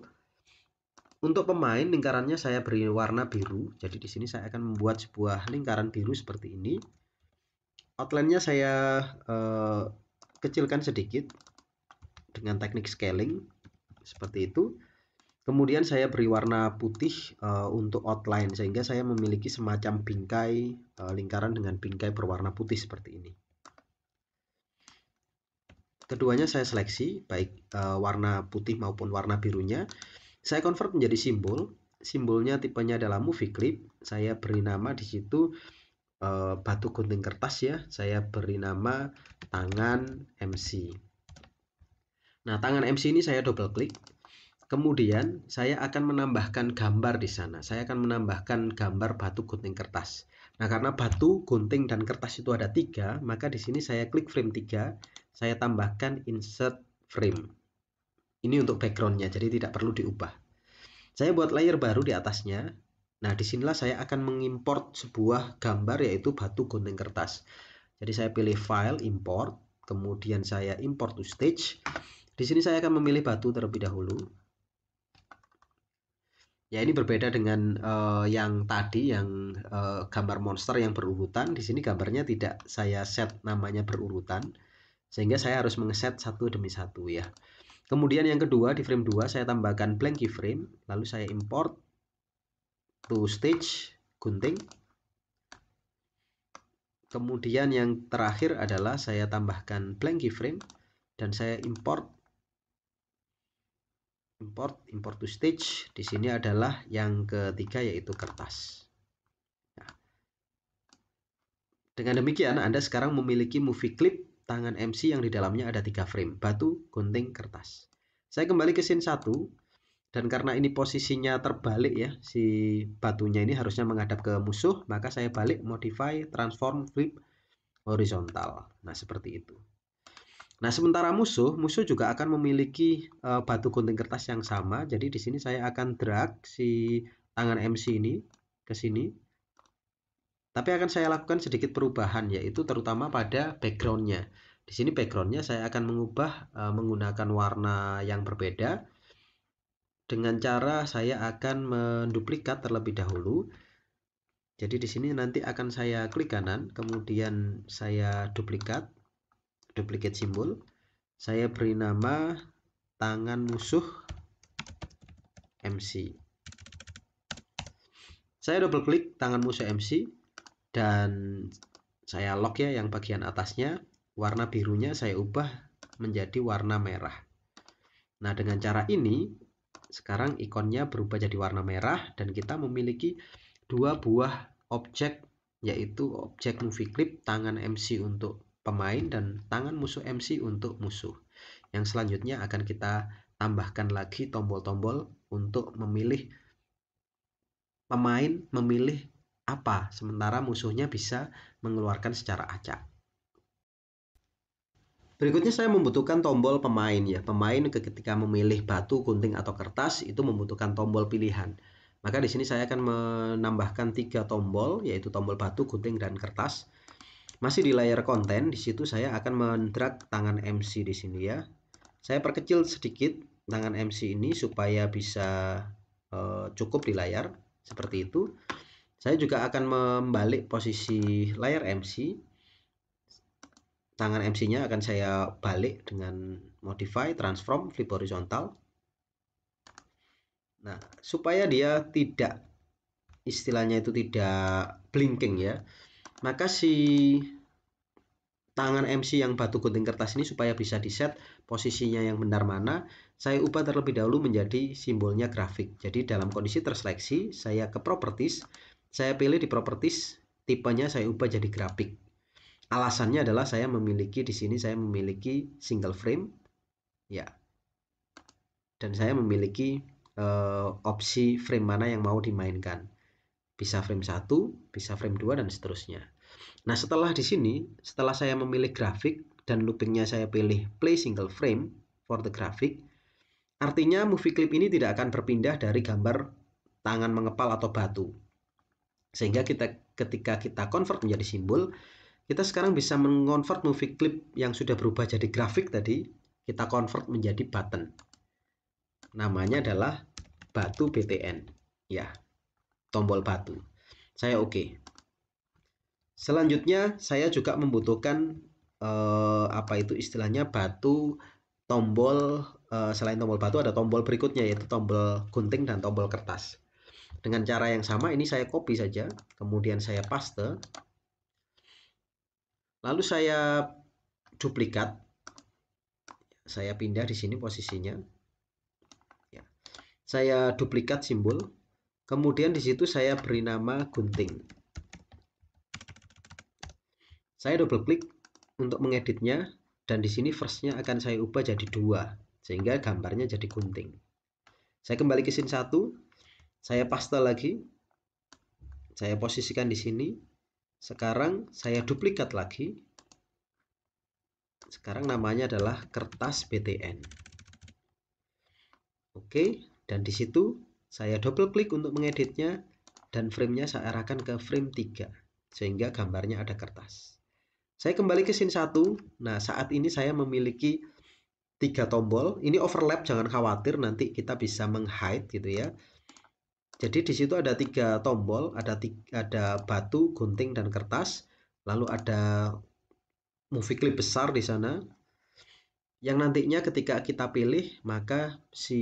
Untuk pemain lingkarannya saya beri warna biru. Jadi di sini saya akan membuat sebuah lingkaran biru seperti ini. Outline-nya saya eh, kecilkan sedikit dengan teknik scaling seperti itu. Kemudian saya beri warna putih e, untuk outline sehingga saya memiliki semacam bingkai e, lingkaran dengan bingkai berwarna putih seperti ini. Keduanya saya seleksi, baik uh, warna putih maupun warna birunya. Saya convert menjadi simbol. Simbolnya tipenya adalah movie clip. Saya beri nama di situ uh, batu gunting kertas ya. Saya beri nama tangan MC. Nah, tangan MC ini saya double klik. Kemudian saya akan menambahkan gambar di sana. Saya akan menambahkan gambar batu gunting kertas. Nah, karena batu, gunting, dan kertas itu ada tiga, maka di sini saya klik frame 3, saya tambahkan insert frame. Ini untuk backgroundnya, jadi tidak perlu diubah. Saya buat layer baru di atasnya. Nah, disinilah saya akan mengimport sebuah gambar yaitu batu gunting kertas. Jadi saya pilih file, import, kemudian saya import to stage. Di sini saya akan memilih batu terlebih dahulu. Ya, ini berbeda dengan uh, yang tadi, yang uh, gambar monster yang berurutan. Di sini gambarnya tidak saya set namanya berurutan sehingga saya harus mengeset satu demi satu ya. Kemudian yang kedua di frame 2 saya tambahkan blank keyframe, lalu saya import to stage gunting. Kemudian yang terakhir adalah saya tambahkan blank keyframe dan saya import import import to stage di sini adalah yang ketiga yaitu kertas. Nah. Dengan demikian Anda sekarang memiliki movie clip tangan MC yang di dalamnya ada tiga frame, batu, gunting, kertas. Saya kembali ke scene 1 dan karena ini posisinya terbalik ya, si batunya ini harusnya menghadap ke musuh, maka saya balik modify, transform, flip, horizontal. Nah, seperti itu. Nah, sementara musuh, musuh juga akan memiliki uh, batu gunting kertas yang sama. Jadi di sini saya akan drag si tangan MC ini ke sini tapi akan saya lakukan sedikit perubahan yaitu terutama pada backgroundnya. Di sini backgroundnya saya akan mengubah e, menggunakan warna yang berbeda dengan cara saya akan menduplikat terlebih dahulu. Jadi di sini nanti akan saya klik kanan, kemudian saya duplikat, duplikat simbol. Saya beri nama tangan musuh MC. Saya double klik tangan musuh MC dan saya lock ya yang bagian atasnya warna birunya saya ubah menjadi warna merah nah dengan cara ini sekarang ikonnya berubah jadi warna merah dan kita memiliki dua buah objek yaitu objek movie clip tangan MC untuk pemain dan tangan musuh MC untuk musuh yang selanjutnya akan kita tambahkan lagi tombol-tombol untuk memilih pemain memilih apa, sementara musuhnya bisa mengeluarkan secara acak. Berikutnya saya membutuhkan tombol pemain ya. Pemain ketika memilih batu, gunting atau kertas itu membutuhkan tombol pilihan. Maka di sini saya akan menambahkan tiga tombol yaitu tombol batu, gunting dan kertas. Masih di layar konten, di situ saya akan mendrag tangan MC di sini ya. Saya perkecil sedikit tangan MC ini supaya bisa eh, cukup di layar seperti itu. Saya juga akan membalik posisi layar MC. Tangan MC-nya akan saya balik dengan modify, transform, flip horizontal. Nah, supaya dia tidak istilahnya itu tidak blinking ya. Maka si tangan MC yang batu gunting kertas ini supaya bisa di-set posisinya yang benar mana, saya ubah terlebih dahulu menjadi simbolnya grafik. Jadi dalam kondisi terseleksi, saya ke properties, saya pilih di properties, tipenya saya ubah jadi grafik. Alasannya adalah saya memiliki di sini saya memiliki single frame, ya. Dan saya memiliki uh, opsi frame mana yang mau dimainkan. Bisa frame 1, bisa frame 2 dan seterusnya. Nah, setelah di sini, setelah saya memilih grafik dan loopingnya saya pilih play single frame for the graphic, artinya movie clip ini tidak akan berpindah dari gambar tangan mengepal atau batu. Sehingga kita ketika kita convert menjadi simbol, kita sekarang bisa mengkonvert movie clip yang sudah berubah jadi grafik tadi, kita convert menjadi button. Namanya adalah batu BTN. Ya, tombol batu. Saya oke. Okay. Selanjutnya saya juga membutuhkan eh, apa itu istilahnya batu tombol eh, selain tombol batu ada tombol berikutnya yaitu tombol gunting dan tombol kertas. Dengan cara yang sama ini saya copy saja, kemudian saya paste. Lalu saya duplikat. Saya pindah di sini posisinya. Ya. Saya duplikat simbol. Kemudian di situ saya beri nama gunting. Saya double klik untuk mengeditnya dan di sini firstnya akan saya ubah jadi dua sehingga gambarnya jadi gunting. Saya kembali ke scene 1, saya paste lagi. Saya posisikan di sini. Sekarang saya duplikat lagi. Sekarang namanya adalah kertas BTN. Oke, dan di situ saya double klik untuk mengeditnya dan framenya saya arahkan ke frame 3 sehingga gambarnya ada kertas. Saya kembali ke scene 1. Nah, saat ini saya memiliki tiga tombol. Ini overlap, jangan khawatir nanti kita bisa menghide gitu ya. Jadi di situ ada tiga tombol, ada tiga, ada batu, gunting dan kertas, lalu ada movie clip besar di sana. Yang nantinya ketika kita pilih, maka si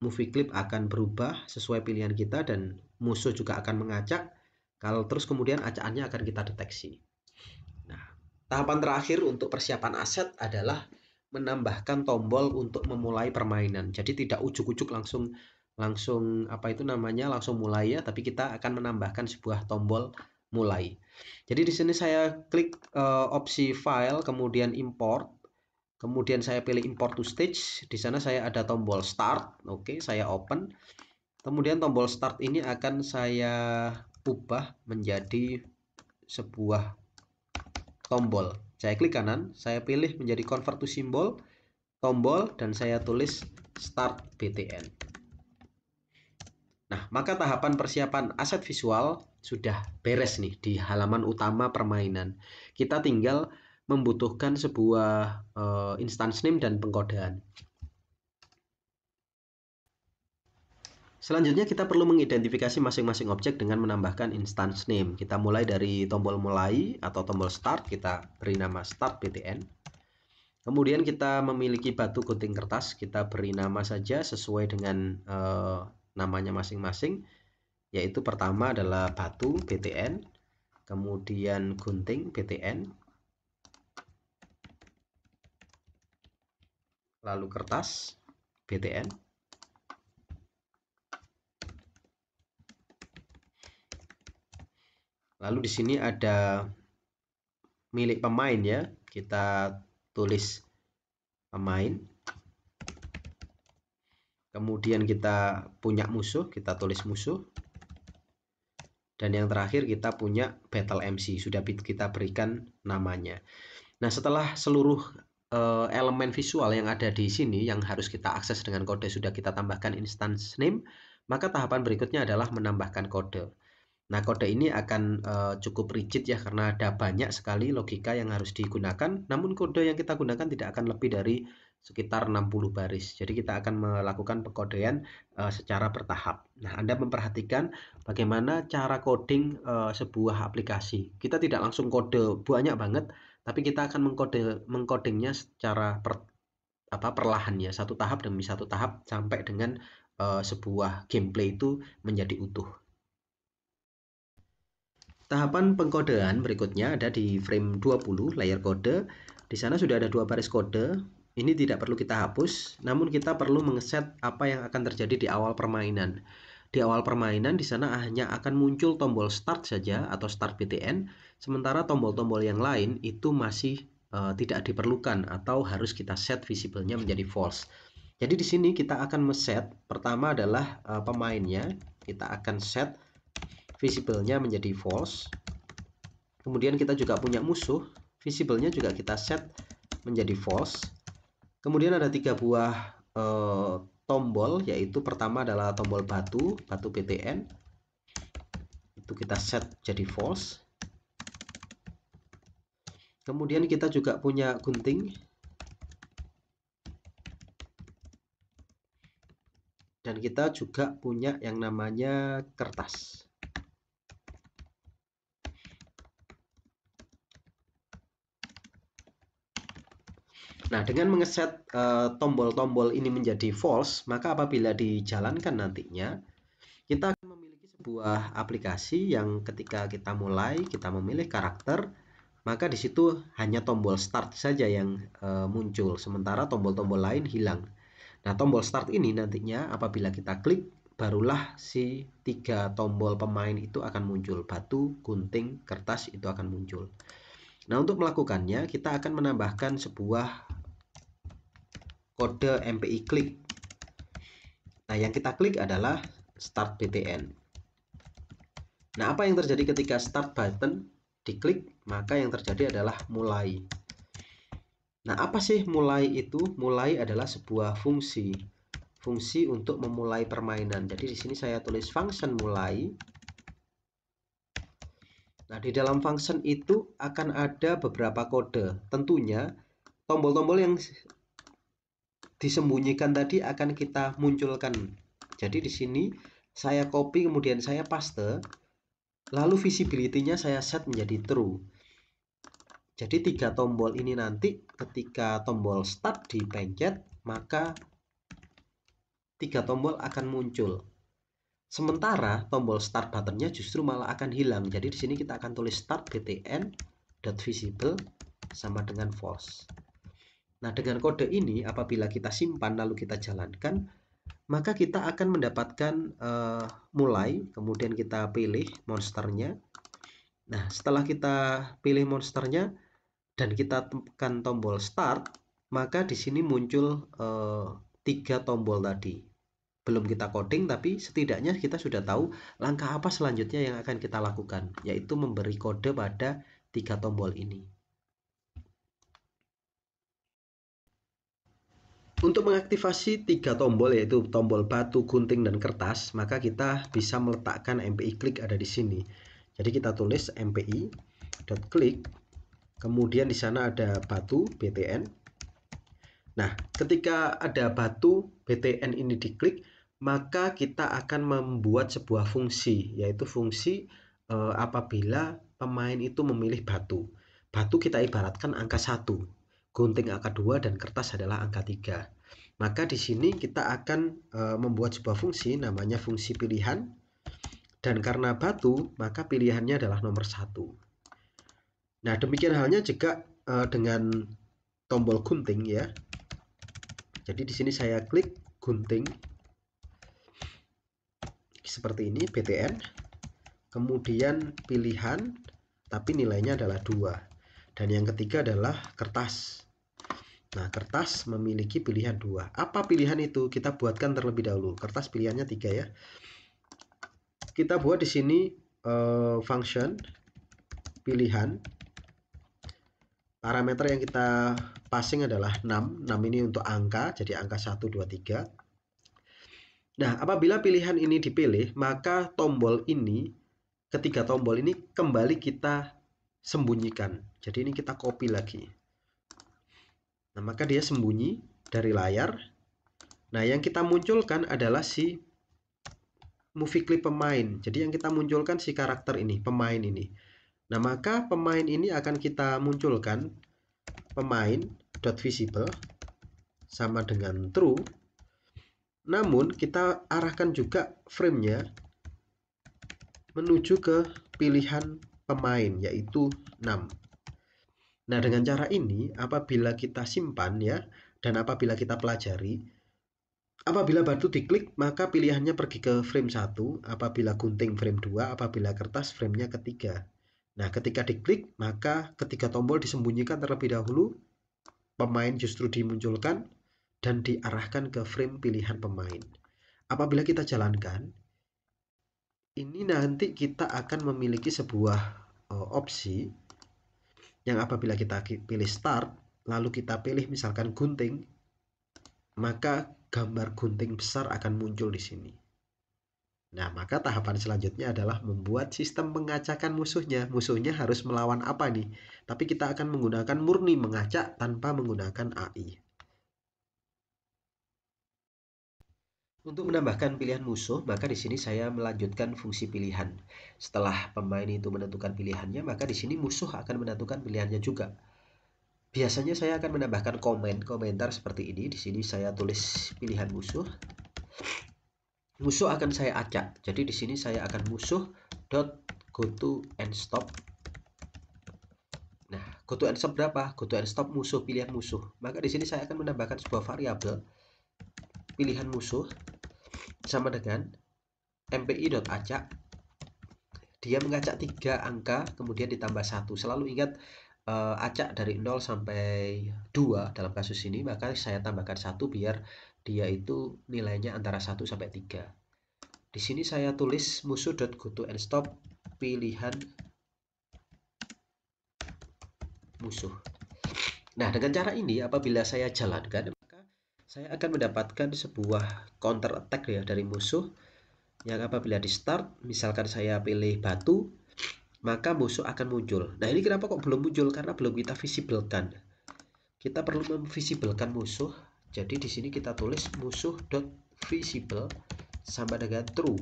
movie clip akan berubah sesuai pilihan kita dan musuh juga akan mengacak. Kalau terus kemudian acakannya akan kita deteksi. Nah, tahapan terakhir untuk persiapan aset adalah menambahkan tombol untuk memulai permainan. Jadi tidak ujuk-ujuk langsung langsung apa itu namanya langsung mulai ya tapi kita akan menambahkan sebuah tombol mulai jadi di sini saya klik uh, opsi file kemudian import kemudian saya pilih import to stage di sana saya ada tombol start oke okay, saya open kemudian tombol start ini akan saya ubah menjadi sebuah tombol saya klik kanan saya pilih menjadi convert to symbol tombol dan saya tulis start BTN Nah, maka tahapan persiapan aset visual sudah beres nih di halaman utama permainan. Kita tinggal membutuhkan sebuah uh, instance name dan pengkodean. Selanjutnya kita perlu mengidentifikasi masing-masing objek dengan menambahkan instance name. Kita mulai dari tombol mulai atau tombol start, kita beri nama start btn. Kemudian kita memiliki batu gunting kertas, kita beri nama saja sesuai dengan uh, namanya masing-masing yaitu pertama adalah batu BTN, kemudian gunting BTN, lalu kertas BTN, lalu di sini ada milik pemain ya, kita tulis pemain kemudian kita punya musuh kita tulis musuh dan yang terakhir kita punya battle MC sudah kita berikan namanya nah setelah seluruh eh, elemen visual yang ada di sini yang harus kita akses dengan kode sudah kita tambahkan instance name maka tahapan berikutnya adalah menambahkan kode Nah, kode ini akan uh, cukup rigid ya karena ada banyak sekali logika yang harus digunakan, namun kode yang kita gunakan tidak akan lebih dari sekitar 60 baris. Jadi kita akan melakukan pengkodean uh, eh, secara bertahap. Nah, Anda memperhatikan bagaimana cara coding uh, sebuah aplikasi. Kita tidak langsung kode banyak banget, tapi kita akan mengkode mengkodingnya secara per, apa perlahan ya, satu tahap demi satu tahap sampai dengan uh, sebuah gameplay itu menjadi utuh. Tahapan pengkodean berikutnya ada di frame 20 layer kode. Di sana sudah ada dua baris kode ini tidak perlu kita hapus, namun kita perlu mengeset apa yang akan terjadi di awal permainan. Di awal permainan di sana hanya akan muncul tombol start saja atau start BTN, sementara tombol-tombol yang lain itu masih uh, tidak diperlukan atau harus kita set visible-nya menjadi false. Jadi di sini kita akan meset pertama adalah uh, pemainnya, kita akan set visible-nya menjadi false. Kemudian kita juga punya musuh, visible-nya juga kita set menjadi false. Kemudian ada tiga buah e, tombol, yaitu pertama adalah tombol batu, batu PTN. Itu kita set jadi false. Kemudian kita juga punya gunting. Dan kita juga punya yang namanya kertas. Nah, dengan mengeset eh, tombol-tombol uh, ini menjadi false, maka apabila dijalankan nantinya, kita akan memiliki sebuah aplikasi yang ketika kita mulai, kita memilih karakter, maka di situ hanya tombol start saja yang uh, muncul, sementara tombol-tombol lain hilang. Nah, tombol start ini nantinya apabila kita klik, barulah si tiga tombol pemain itu akan muncul. Batu, gunting, kertas itu akan muncul. Nah, untuk melakukannya, kita akan menambahkan sebuah kode MPI klik. Nah, yang kita klik adalah start BTN. Nah, apa yang terjadi ketika start button diklik? Maka yang terjadi adalah mulai. Nah, apa sih mulai itu? Mulai adalah sebuah fungsi. Fungsi untuk memulai permainan. Jadi di sini saya tulis function mulai. Nah, di dalam function itu akan ada beberapa kode. Tentunya tombol-tombol yang disembunyikan tadi akan kita munculkan. Jadi di sini saya copy kemudian saya paste lalu visibility-nya saya set menjadi true. Jadi tiga tombol ini nanti ketika tombol start dipencet maka tiga tombol akan muncul. Sementara tombol start button-nya justru malah akan hilang. Jadi di sini kita akan tulis start btn visible sama dengan false. Nah, dengan kode ini apabila kita simpan lalu kita jalankan, maka kita akan mendapatkan uh, mulai, kemudian kita pilih monsternya. Nah, setelah kita pilih monsternya dan kita tekan tombol start, maka di sini muncul uh, tiga tombol tadi. Belum kita coding, tapi setidaknya kita sudah tahu langkah apa selanjutnya yang akan kita lakukan, yaitu memberi kode pada tiga tombol ini. Untuk mengaktifasi tiga tombol yaitu tombol batu, gunting, dan kertas, maka kita bisa meletakkan MPI klik ada di sini. Jadi kita tulis MPI mpi.klik, kemudian di sana ada batu BTN. Nah, ketika ada batu BTN ini diklik, maka kita akan membuat sebuah fungsi, yaitu fungsi eh, apabila pemain itu memilih batu. Batu kita ibaratkan angka satu gunting angka 2 dan kertas adalah angka 3. Maka di sini kita akan e, membuat sebuah fungsi namanya fungsi pilihan. Dan karena batu, maka pilihannya adalah nomor 1. Nah, demikian halnya juga e, dengan tombol gunting ya. Jadi di sini saya klik gunting seperti ini BTN kemudian pilihan tapi nilainya adalah dua dan yang ketiga adalah kertas. Nah, kertas memiliki pilihan dua. Apa pilihan itu? Kita buatkan terlebih dahulu. Kertas pilihannya tiga ya. Kita buat di sini uh, function pilihan. Parameter yang kita passing adalah 6. 6 ini untuk angka, jadi angka 1, 2, 3. Nah, apabila pilihan ini dipilih, maka tombol ini, ketiga tombol ini kembali kita sembunyikan jadi ini kita copy lagi. Nah, maka dia sembunyi dari layar. Nah, yang kita munculkan adalah si movie clip pemain. Jadi yang kita munculkan si karakter ini, pemain ini. Nah, maka pemain ini akan kita munculkan pemain .visible sama dengan true. Namun, kita arahkan juga framenya menuju ke pilihan pemain, yaitu 6. Nah, dengan cara ini apabila kita simpan ya dan apabila kita pelajari Apabila batu diklik, maka pilihannya pergi ke frame 1, apabila gunting frame 2, apabila kertas framenya ketiga. Nah, ketika diklik, maka ketiga tombol disembunyikan terlebih dahulu, pemain justru dimunculkan, dan diarahkan ke frame pilihan pemain. Apabila kita jalankan, ini nanti kita akan memiliki sebuah eh, opsi yang apabila kita pilih start lalu kita pilih misalkan gunting maka gambar gunting besar akan muncul di sini Nah, maka tahapan selanjutnya adalah membuat sistem mengacakan musuhnya. Musuhnya harus melawan apa nih? Tapi kita akan menggunakan murni mengacak tanpa menggunakan AI. Untuk menambahkan pilihan musuh, maka di sini saya melanjutkan fungsi pilihan. Setelah pemain itu menentukan pilihannya, maka di sini musuh akan menentukan pilihannya juga. Biasanya saya akan menambahkan komen komentar seperti ini. Di sini saya tulis pilihan musuh. Musuh akan saya acak. Jadi di sini saya akan musuh dot go to and stop. Nah, go to and stop berapa? Go to and stop musuh pilihan musuh. Maka di sini saya akan menambahkan sebuah variabel pilihan musuh sama dengan mpi.acak dia mengacak tiga angka kemudian ditambah satu selalu ingat uh, eh, acak dari 0 sampai 2 dalam kasus ini maka saya tambahkan satu biar dia itu nilainya antara 1 sampai 3 di sini saya tulis musuh musuh.goto and stop pilihan musuh nah dengan cara ini apabila saya jalankan saya akan mendapatkan sebuah counter attack ya dari musuh yang apabila di start misalkan saya pilih batu maka musuh akan muncul nah ini kenapa kok belum muncul karena belum kita visibelkan kita perlu memvisibelkan musuh jadi di sini kita tulis musuh dot visible sama dengan true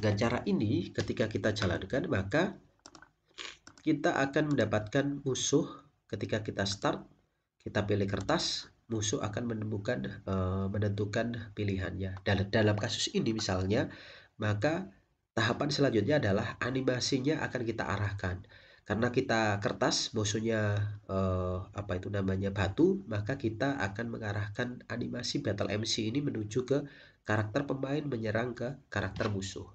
dengan cara ini ketika kita jalankan maka kita akan mendapatkan musuh ketika kita start kita pilih kertas, musuh akan menemukan uh, menentukan pilihannya. Dalam dalam kasus ini misalnya, maka tahapan selanjutnya adalah animasinya akan kita arahkan. Karena kita kertas, musuhnya uh, apa itu namanya batu, maka kita akan mengarahkan animasi Battle MC ini menuju ke karakter pemain menyerang ke karakter musuh.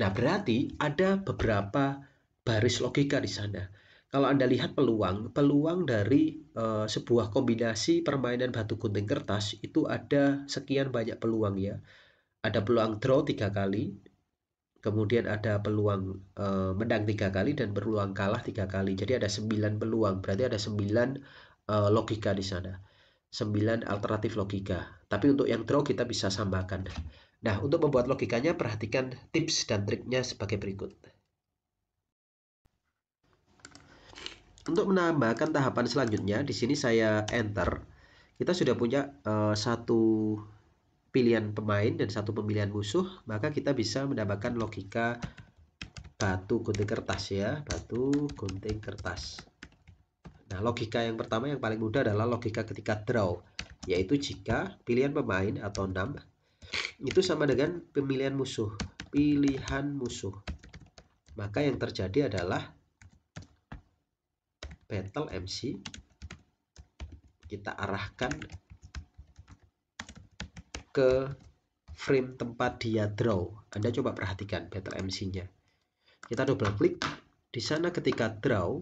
Nah, berarti ada beberapa baris logika di sana kalau Anda lihat peluang, peluang dari uh, sebuah kombinasi permainan batu gunting kertas itu ada sekian banyak peluang ya. Ada peluang draw tiga kali, kemudian ada peluang uh, menang tiga kali dan peluang kalah tiga kali. Jadi ada sembilan peluang, berarti ada sembilan uh, logika di sana. Sembilan alternatif logika. Tapi untuk yang draw kita bisa sambahkan. Nah, untuk membuat logikanya perhatikan tips dan triknya sebagai berikut. Untuk menambahkan tahapan selanjutnya, di sini saya enter. Kita sudah punya uh, satu pilihan pemain dan satu pemilihan musuh, maka kita bisa mendapatkan logika batu gunting kertas ya, batu gunting kertas. Nah, logika yang pertama yang paling mudah adalah logika ketika draw, yaitu jika pilihan pemain atau enam itu sama dengan pemilihan musuh, pilihan musuh. Maka yang terjadi adalah battle MC kita arahkan ke frame tempat dia draw. Anda coba perhatikan battle MC-nya. Kita double klik. Di sana ketika draw,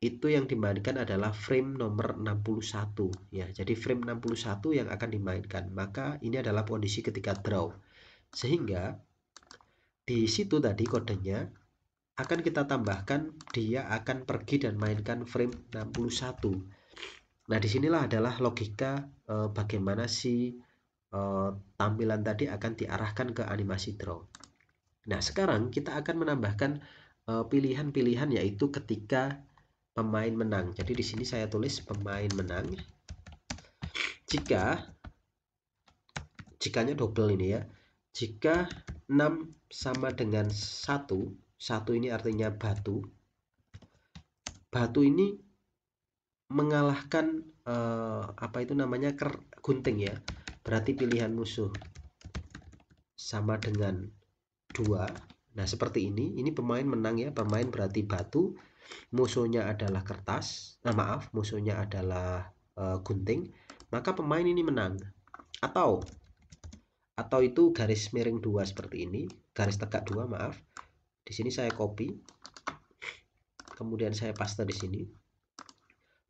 itu yang dimainkan adalah frame nomor 61. ya. Jadi frame 61 yang akan dimainkan. Maka ini adalah kondisi ketika draw. Sehingga di situ tadi kodenya akan kita tambahkan dia akan pergi dan mainkan frame 61 nah disinilah adalah logika e, bagaimana si e, tampilan tadi akan diarahkan ke animasi draw nah sekarang kita akan menambahkan eh, pilihan-pilihan e, yaitu ketika pemain menang jadi di sini saya tulis pemain menang jika jikanya double ini ya jika 6 sama dengan 1 satu ini artinya batu. Batu ini mengalahkan eh, apa itu namanya ker, gunting ya. Berarti pilihan musuh sama dengan dua. Nah, seperti ini, ini pemain menang ya. Pemain berarti batu, musuhnya adalah kertas. Nah, maaf, musuhnya adalah uh, gunting. Maka pemain ini menang. Atau atau itu garis miring dua seperti ini, garis tegak dua, maaf. Di sini saya copy. Kemudian saya paste di sini.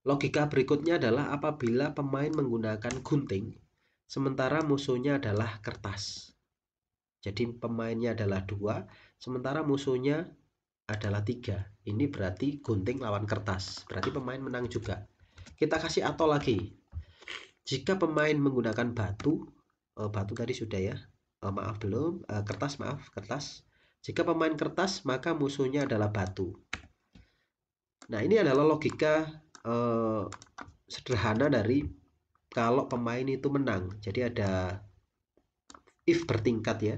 Logika berikutnya adalah apabila pemain menggunakan gunting, sementara musuhnya adalah kertas. Jadi pemainnya adalah dua, sementara musuhnya adalah tiga. Ini berarti gunting lawan kertas. Berarti pemain menang juga. Kita kasih atau lagi. Jika pemain menggunakan batu, eh, batu tadi sudah ya. Eh, maaf belum, eh, kertas maaf, kertas. Jika pemain kertas, maka musuhnya adalah batu. Nah, ini adalah logika eh, sederhana dari kalau pemain itu menang. Jadi ada if bertingkat ya.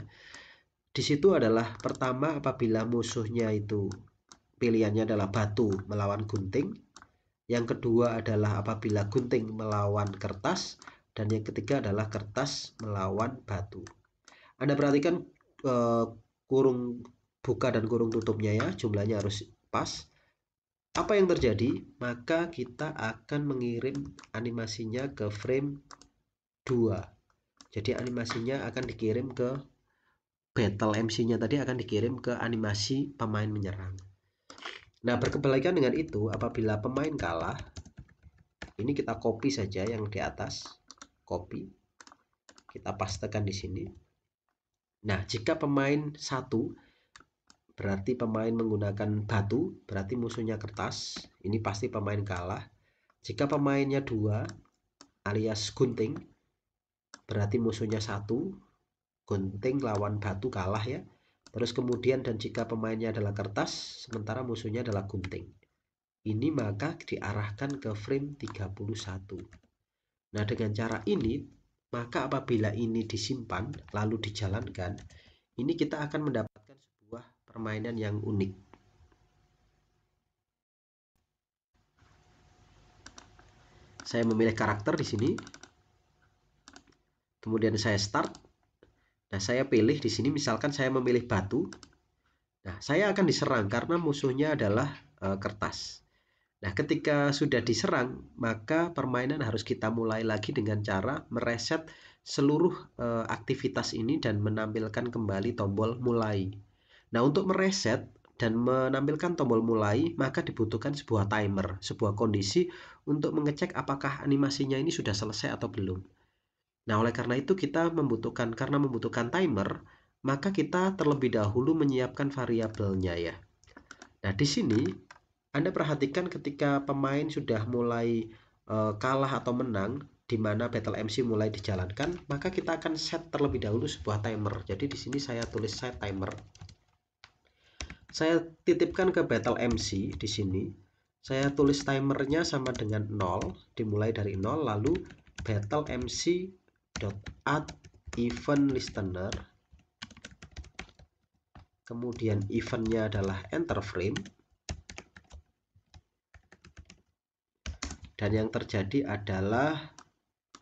Di situ adalah pertama apabila musuhnya itu pilihannya adalah batu melawan gunting. Yang kedua adalah apabila gunting melawan kertas dan yang ketiga adalah kertas melawan batu. Anda perhatikan eh, kurung buka dan kurung tutupnya ya jumlahnya harus pas apa yang terjadi maka kita akan mengirim animasinya ke frame 2 jadi animasinya akan dikirim ke battle MC nya tadi akan dikirim ke animasi pemain menyerang nah berkebalikan dengan itu apabila pemain kalah ini kita copy saja yang di atas copy kita pastekan di sini Nah, jika pemain satu berarti pemain menggunakan batu, berarti musuhnya kertas. Ini pasti pemain kalah. Jika pemainnya dua alias gunting, berarti musuhnya satu. Gunting lawan batu kalah ya. Terus kemudian dan jika pemainnya adalah kertas, sementara musuhnya adalah gunting. Ini maka diarahkan ke frame 31. Nah, dengan cara ini maka apabila ini disimpan lalu dijalankan, ini kita akan mendapatkan sebuah permainan yang unik. Saya memilih karakter di sini. Kemudian saya start. Nah, saya pilih di sini misalkan saya memilih batu. Nah, saya akan diserang karena musuhnya adalah e, kertas. Nah, ketika sudah diserang, maka permainan harus kita mulai lagi dengan cara mereset seluruh e, aktivitas ini dan menampilkan kembali tombol mulai. Nah, untuk mereset dan menampilkan tombol mulai, maka dibutuhkan sebuah timer, sebuah kondisi untuk mengecek apakah animasinya ini sudah selesai atau belum. Nah, oleh karena itu kita membutuhkan karena membutuhkan timer, maka kita terlebih dahulu menyiapkan variabelnya ya. Nah, di sini anda perhatikan ketika pemain sudah mulai uh, kalah atau menang di mana battle MC mulai dijalankan, maka kita akan set terlebih dahulu sebuah timer. Jadi di sini saya tulis set timer. Saya titipkan ke battle MC di sini. Saya tulis timernya sama dengan 0, dimulai dari 0 lalu battle MC add event listener. Kemudian eventnya adalah enter frame dan yang terjadi adalah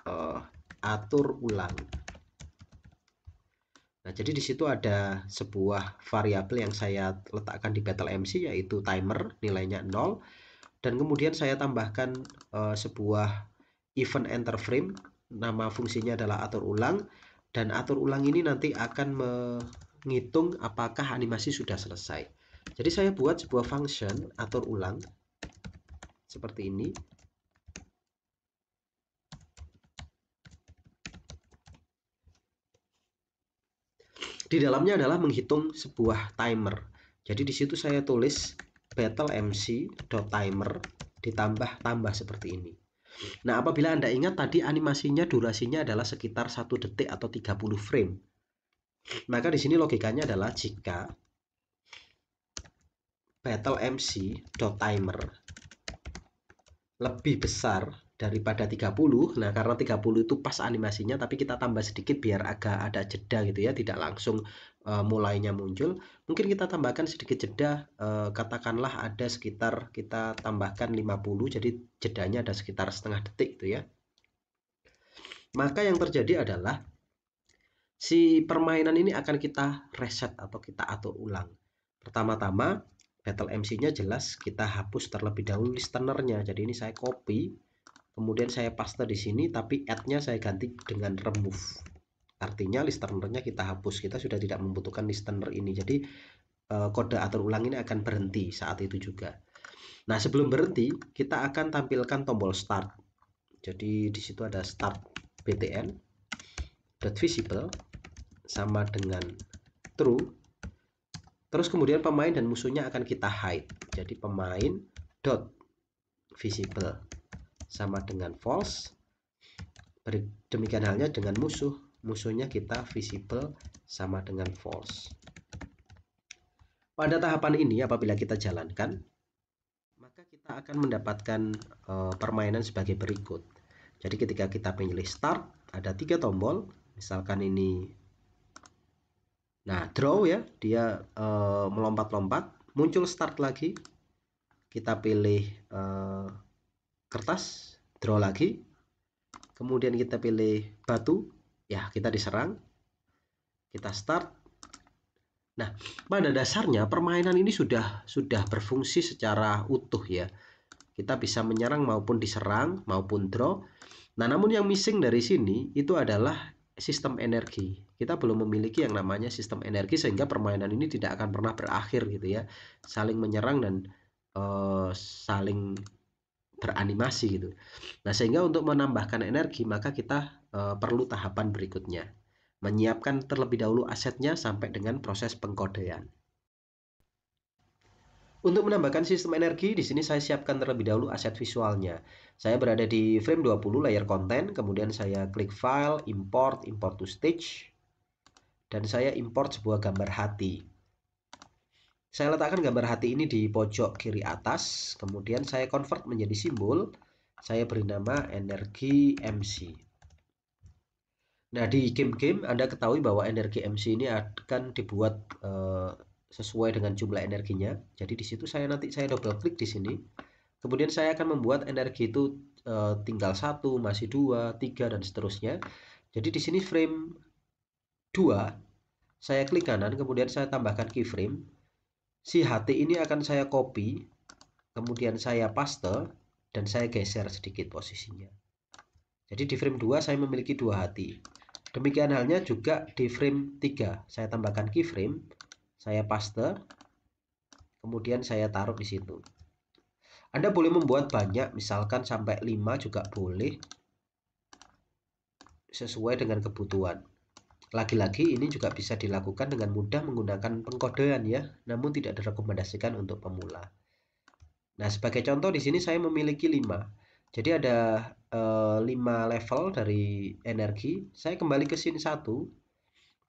uh, atur ulang. Nah, jadi di situ ada sebuah variabel yang saya letakkan di battle MC yaitu timer nilainya 0 dan kemudian saya tambahkan uh, sebuah event enter frame nama fungsinya adalah atur ulang dan atur ulang ini nanti akan menghitung apakah animasi sudah selesai. Jadi saya buat sebuah function atur ulang seperti ini di dalamnya adalah menghitung sebuah timer jadi di situ saya tulis battlemc.timer ditambah tambah seperti ini nah apabila anda ingat tadi animasinya durasinya adalah sekitar satu detik atau 30 frame maka di sini logikanya adalah jika battlemc.timer lebih besar daripada 30 nah karena 30 itu pas animasinya tapi kita tambah sedikit biar agak ada jeda gitu ya tidak langsung uh, mulainya muncul mungkin kita tambahkan sedikit jeda uh, katakanlah ada sekitar kita tambahkan 50 jadi jedanya ada sekitar setengah detik itu ya maka yang terjadi adalah si permainan ini akan kita reset atau kita atur ulang pertama-tama battle MC-nya jelas kita hapus terlebih dahulu listenernya jadi ini saya copy kemudian saya paste di sini tapi add-nya saya ganti dengan remove artinya listener-nya kita hapus kita sudah tidak membutuhkan listener ini jadi eh, kode atur ulang ini akan berhenti saat itu juga nah sebelum berhenti kita akan tampilkan tombol start jadi di situ ada start btn dot visible sama dengan true terus kemudian pemain dan musuhnya akan kita hide jadi pemain dot visible sama dengan false demikian halnya dengan musuh musuhnya kita visible sama dengan false pada tahapan ini apabila kita jalankan maka kita akan mendapatkan e, permainan sebagai berikut jadi ketika kita pilih start ada tiga tombol misalkan ini nah draw ya dia eh, melompat-lompat muncul start lagi kita pilih e, kertas draw lagi kemudian kita pilih batu ya kita diserang kita start nah pada dasarnya permainan ini sudah sudah berfungsi secara utuh ya kita bisa menyerang maupun diserang maupun draw nah namun yang missing dari sini itu adalah sistem energi. Kita belum memiliki yang namanya sistem energi sehingga permainan ini tidak akan pernah berakhir gitu ya. Saling menyerang dan uh, saling beranimasi gitu. Nah, sehingga untuk menambahkan energi maka kita uh, perlu tahapan berikutnya. Menyiapkan terlebih dahulu asetnya sampai dengan proses pengkodean. Untuk menambahkan sistem energi, di sini saya siapkan terlebih dahulu aset visualnya. Saya berada di frame 20 layar konten, kemudian saya klik file, import, import to stage, dan saya import sebuah gambar hati. Saya letakkan gambar hati ini di pojok kiri atas, kemudian saya convert menjadi simbol. Saya beri nama energi MC. Nah, di game-game Anda ketahui bahwa energi MC ini akan dibuat e, sesuai dengan jumlah energinya. Jadi di situ saya nanti saya double klik di sini. Kemudian saya akan membuat energi itu e, tinggal satu, masih dua, tiga dan seterusnya. Jadi di sini frame 2 saya klik kanan kemudian saya tambahkan keyframe si HT ini akan saya copy kemudian saya paste dan saya geser sedikit posisinya jadi di frame 2 saya memiliki dua hati demikian halnya juga di frame 3 saya tambahkan keyframe saya paste kemudian saya taruh di situ anda boleh membuat banyak, misalkan sampai 5 juga boleh sesuai dengan kebutuhan. Lagi-lagi ini juga bisa dilakukan dengan mudah menggunakan pengkodean ya, namun tidak direkomendasikan untuk pemula. Nah, sebagai contoh di sini saya memiliki 5. Jadi ada eh, lima 5 level dari energi. Saya kembali ke scene satu,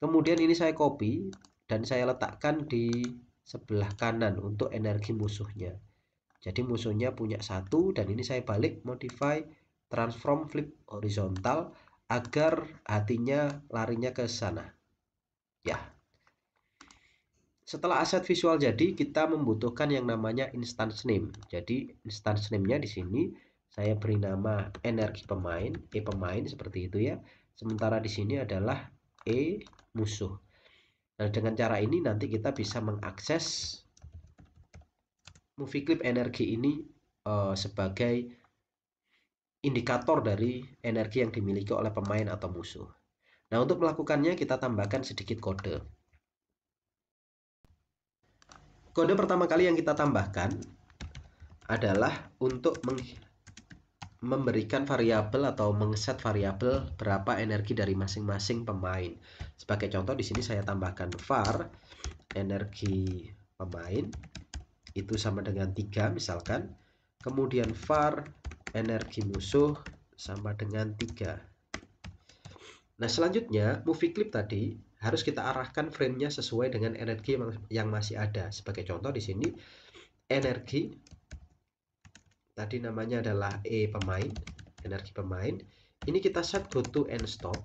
Kemudian ini saya copy dan saya letakkan di sebelah kanan untuk energi musuhnya. Jadi musuhnya punya satu dan ini saya balik modify transform flip horizontal agar hatinya larinya ke sana. Ya. Setelah aset visual jadi, kita membutuhkan yang namanya instance name. Jadi instance name-nya di sini saya beri nama energi pemain, E pemain seperti itu ya. Sementara di sini adalah E musuh. Nah, dengan cara ini nanti kita bisa mengakses movie clip energi ini uh, sebagai indikator dari energi yang dimiliki oleh pemain atau musuh. Nah, untuk melakukannya kita tambahkan sedikit kode. Kode pertama kali yang kita tambahkan adalah untuk memberikan variabel atau mengeset variabel berapa energi dari masing-masing pemain. Sebagai contoh di sini saya tambahkan var energi pemain itu sama dengan 3 misalkan. Kemudian var energi musuh sama dengan 3. Nah, selanjutnya movie clip tadi harus kita arahkan frame-nya sesuai dengan energi yang masih ada. Sebagai contoh di sini energi tadi namanya adalah E pemain, energi pemain. Ini kita set go to and stop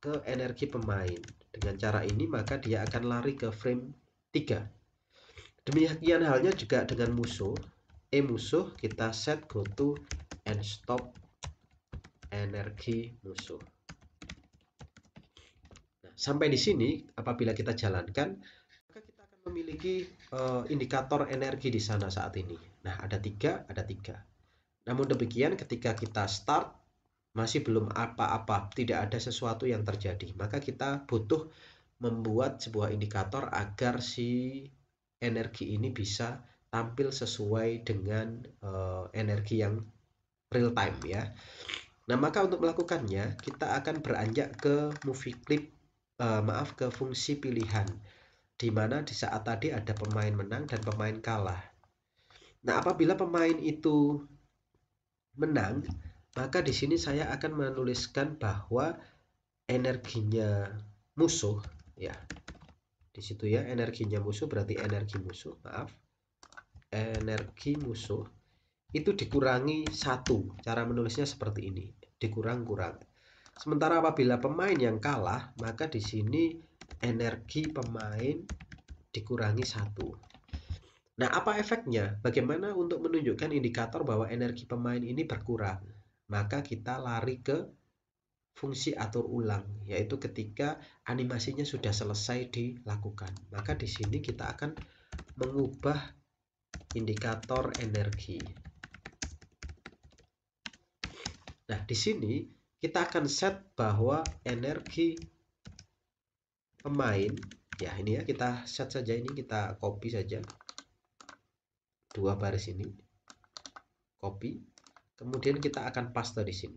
ke energi pemain. Dengan cara ini maka dia akan lari ke frame 3. Demikian halnya juga dengan musuh e musuh kita set go to and stop energi musuh. Nah, sampai di sini apabila kita jalankan maka kita akan memiliki uh, indikator energi di sana saat ini. Nah ada tiga, ada tiga. Namun demikian ketika kita start masih belum apa-apa, tidak ada sesuatu yang terjadi, maka kita butuh membuat sebuah indikator agar si energi ini bisa tampil sesuai dengan uh, energi yang real time ya. Nah, maka untuk melakukannya, kita akan beranjak ke movie clip, uh, maaf, ke fungsi pilihan, di mana di saat tadi ada pemain menang dan pemain kalah. Nah, apabila pemain itu menang, maka di sini saya akan menuliskan bahwa energinya musuh, ya, di situ ya, energinya musuh berarti energi musuh, maaf, energi musuh itu dikurangi satu cara menulisnya seperti ini dikurang-kurang sementara apabila pemain yang kalah maka di sini energi pemain dikurangi satu nah apa efeknya bagaimana untuk menunjukkan indikator bahwa energi pemain ini berkurang maka kita lari ke fungsi atur ulang yaitu ketika animasinya sudah selesai dilakukan maka di sini kita akan mengubah indikator energi. Nah, di sini kita akan set bahwa energi pemain ya ini ya kita set saja ini kita copy saja dua baris ini copy kemudian kita akan paste di sini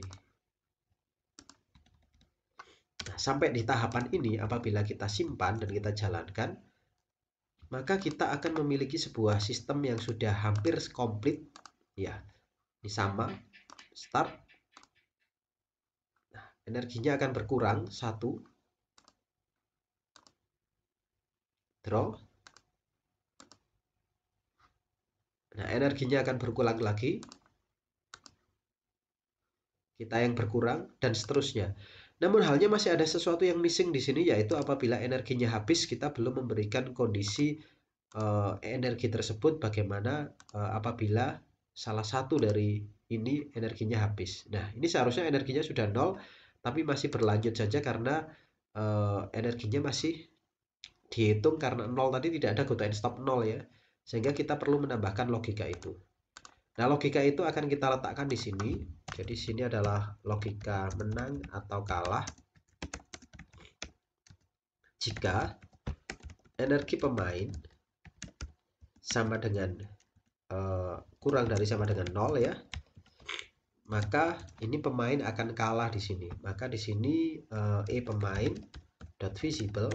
nah, sampai di tahapan ini apabila kita simpan dan kita jalankan maka kita akan memiliki sebuah sistem yang sudah hampir komplit ya ini sama start nah, energinya akan berkurang satu draw nah energinya akan berkurang lagi kita yang berkurang dan seterusnya namun halnya masih ada sesuatu yang missing di sini yaitu apabila energinya habis kita belum memberikan kondisi uh, energi tersebut bagaimana uh, apabila salah satu dari ini energinya habis. Nah, ini seharusnya energinya sudah nol tapi masih berlanjut saja karena uh, energinya masih dihitung karena nol tadi tidak ada gotain stop nol ya. Sehingga kita perlu menambahkan logika itu. Nah, logika itu akan kita letakkan di sini jadi sini adalah logika menang atau kalah jika energi pemain sama dengan uh, kurang dari sama dengan nol ya maka ini pemain akan kalah di sini maka di sini uh, e pemain dot visible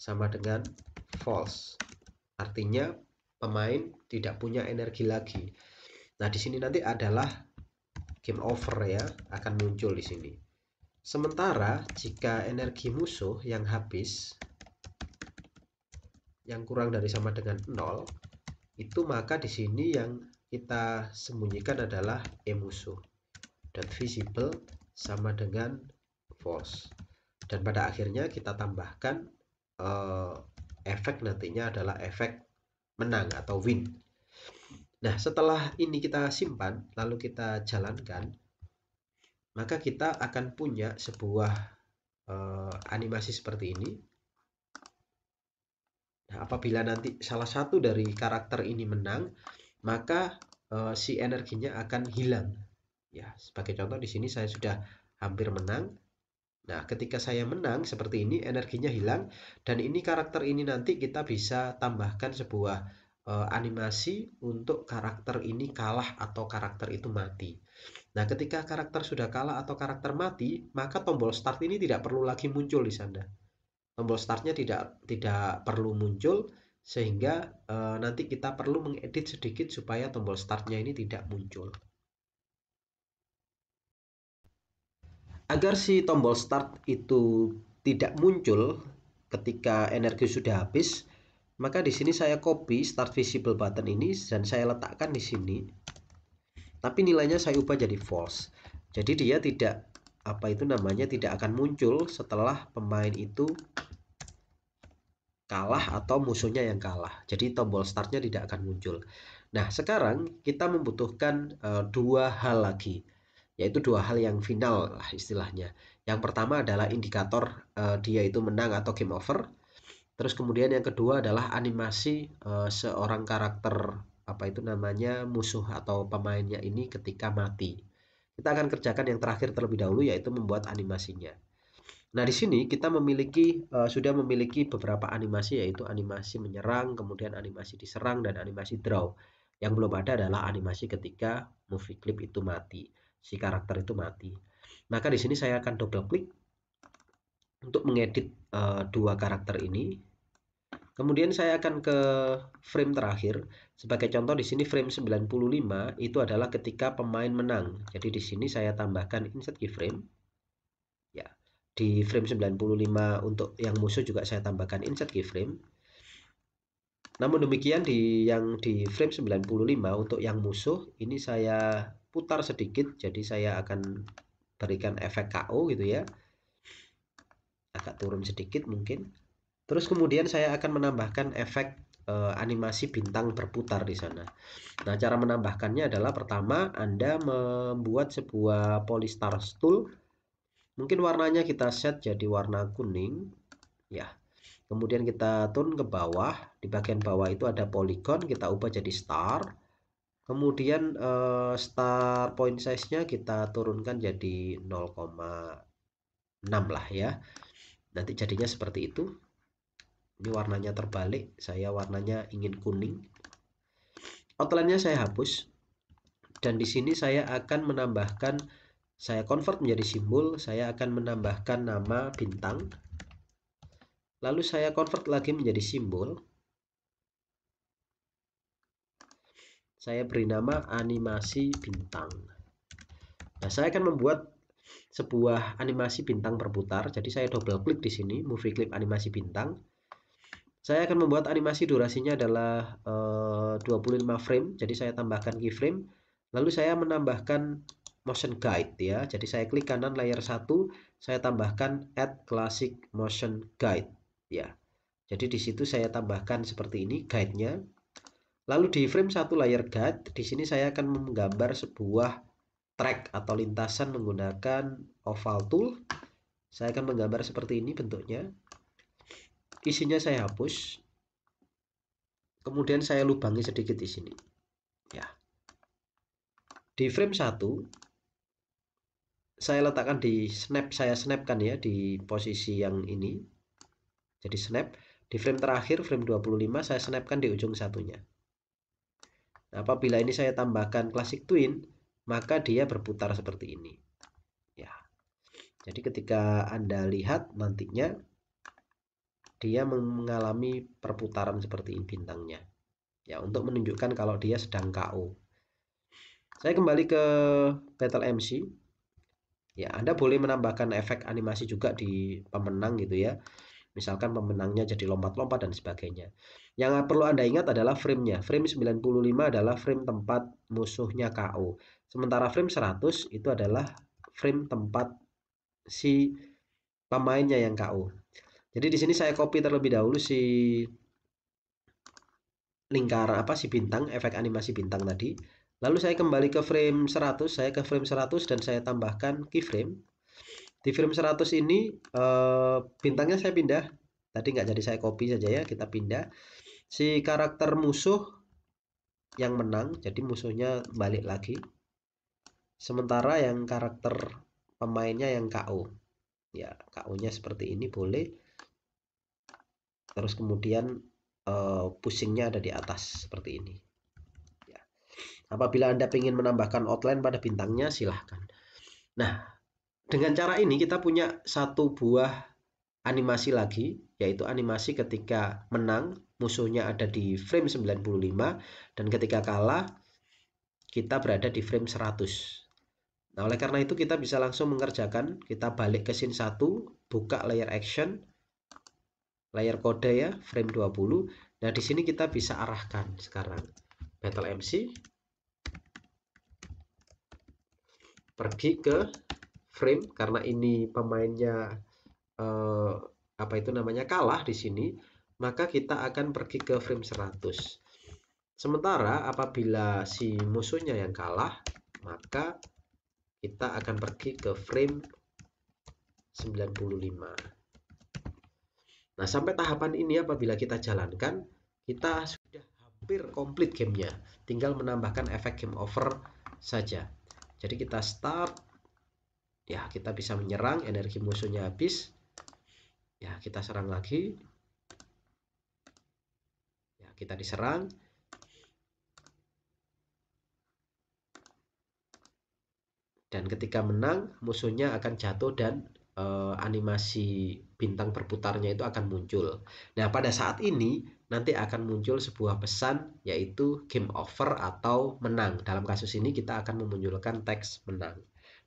sama dengan false artinya pemain tidak punya energi lagi Nah, di sini nanti adalah game over ya, akan muncul di sini. Sementara jika energi musuh yang habis yang kurang dari sama dengan 0, itu maka di sini yang kita sembunyikan adalah e musuh. Dan visible sama dengan false Dan pada akhirnya kita tambahkan uh, efek nantinya adalah efek menang atau win Nah, setelah ini kita simpan, lalu kita jalankan, maka kita akan punya sebuah eh, animasi seperti ini. Nah, apabila nanti salah satu dari karakter ini menang, maka eh, si energinya akan hilang. Ya, sebagai contoh di sini saya sudah hampir menang. Nah, ketika saya menang seperti ini, energinya hilang dan ini karakter ini nanti kita bisa tambahkan sebuah Eh, animasi untuk karakter ini kalah atau karakter itu mati. Nah, ketika karakter sudah kalah atau karakter mati, maka tombol start ini tidak perlu lagi muncul di sana. Tombol startnya tidak tidak perlu muncul sehingga e, nanti kita perlu mengedit sedikit supaya tombol startnya ini tidak muncul. Agar si tombol start itu tidak muncul ketika energi sudah habis, maka di sini saya copy start visible button ini dan saya letakkan di sini tapi nilainya saya ubah jadi false jadi dia tidak apa itu namanya tidak akan muncul setelah pemain itu kalah atau musuhnya yang kalah jadi tombol startnya tidak akan muncul nah sekarang kita membutuhkan uh, dua hal lagi yaitu dua hal yang final lah istilahnya. Yang pertama adalah indikator uh, dia itu menang atau game over. Terus kemudian yang kedua adalah animasi uh, seorang karakter apa itu namanya musuh atau pemainnya ini ketika mati. Kita akan kerjakan yang terakhir terlebih dahulu yaitu membuat animasinya. Nah, di sini kita memiliki uh, sudah memiliki beberapa animasi yaitu animasi menyerang, kemudian animasi diserang dan animasi draw. Yang belum ada adalah animasi ketika movie clip itu mati, si karakter itu mati. Maka di sini saya akan double klik untuk mengedit uh, dua karakter ini. Kemudian saya akan ke frame terakhir. Sebagai contoh di sini frame 95 itu adalah ketika pemain menang. Jadi di sini saya tambahkan insert keyframe. Ya. Di frame 95 untuk yang musuh juga saya tambahkan insert keyframe. Namun demikian di yang di frame 95 untuk yang musuh ini saya putar sedikit jadi saya akan berikan efek KO gitu ya agak turun sedikit mungkin terus kemudian saya akan menambahkan efek e, animasi bintang berputar di sana nah cara menambahkannya adalah pertama anda membuat sebuah polystar tool mungkin warnanya kita set jadi warna kuning ya kemudian kita turun ke bawah di bagian bawah itu ada polygon kita ubah jadi star kemudian eh, star point size nya kita turunkan jadi 0,6 lah ya nanti jadinya seperti itu ini warnanya terbalik saya warnanya ingin kuning outline-nya saya hapus dan di sini saya akan menambahkan saya convert menjadi simbol saya akan menambahkan nama bintang lalu saya convert lagi menjadi simbol saya beri nama animasi bintang nah saya akan membuat sebuah animasi bintang berputar. Jadi saya double klik di sini, movie clip animasi bintang. Saya akan membuat animasi durasinya adalah 25 eh, frame. Jadi saya tambahkan keyframe. Lalu saya menambahkan motion guide ya. Jadi saya klik kanan layer 1, saya tambahkan add classic motion guide ya. Jadi di situ saya tambahkan seperti ini guide-nya. Lalu di frame satu layer guide, di sini saya akan menggambar sebuah track atau lintasan menggunakan oval tool saya akan menggambar seperti ini bentuknya isinya saya hapus kemudian saya lubangi sedikit di sini ya di frame 1 saya letakkan di snap saya snapkan ya di posisi yang ini jadi snap di frame terakhir frame 25 saya snapkan di ujung satunya nah, apabila ini saya tambahkan classic twin maka dia berputar seperti ini. Ya. Jadi ketika Anda lihat nantinya dia mengalami perputaran seperti ini bintangnya. Ya, untuk menunjukkan kalau dia sedang KO. Saya kembali ke Battle MC. Ya, Anda boleh menambahkan efek animasi juga di pemenang gitu ya misalkan pemenangnya jadi lompat-lompat dan sebagainya. Yang perlu Anda ingat adalah frame-nya. Frame 95 adalah frame tempat musuhnya KO. Sementara frame 100 itu adalah frame tempat si pemainnya yang KO. Jadi di sini saya copy terlebih dahulu si lingkaran apa si bintang, efek animasi bintang tadi. Lalu saya kembali ke frame 100, saya ke frame 100 dan saya tambahkan keyframe. Di frame 100 ini eh, bintangnya saya pindah. Tadi nggak jadi saya copy saja ya, kita pindah. Si karakter musuh yang menang, jadi musuhnya balik lagi sementara yang karakter pemainnya yang KO ya KO nya seperti ini boleh terus kemudian uh, pusingnya ada di atas seperti ini ya. apabila anda ingin menambahkan outline pada bintangnya silahkan nah dengan cara ini kita punya satu buah animasi lagi yaitu animasi ketika menang musuhnya ada di frame 95 dan ketika kalah kita berada di frame 100 Nah, oleh karena itu kita bisa langsung mengerjakan. Kita balik ke scene 1, buka layer action, layer kode ya, frame 20. Nah, di sini kita bisa arahkan sekarang. Battle MC pergi ke frame karena ini pemainnya eh, apa itu namanya kalah di sini, maka kita akan pergi ke frame 100. Sementara apabila si musuhnya yang kalah, maka kita akan pergi ke frame 95 nah sampai tahapan ini apabila kita jalankan kita sudah hampir komplit gamenya tinggal menambahkan efek game over saja jadi kita start ya kita bisa menyerang energi musuhnya habis ya kita serang lagi ya kita diserang dan ketika menang musuhnya akan jatuh dan uh, animasi bintang berputarnya itu akan muncul. Nah, pada saat ini nanti akan muncul sebuah pesan yaitu game over atau menang. Dalam kasus ini kita akan memunculkan teks menang.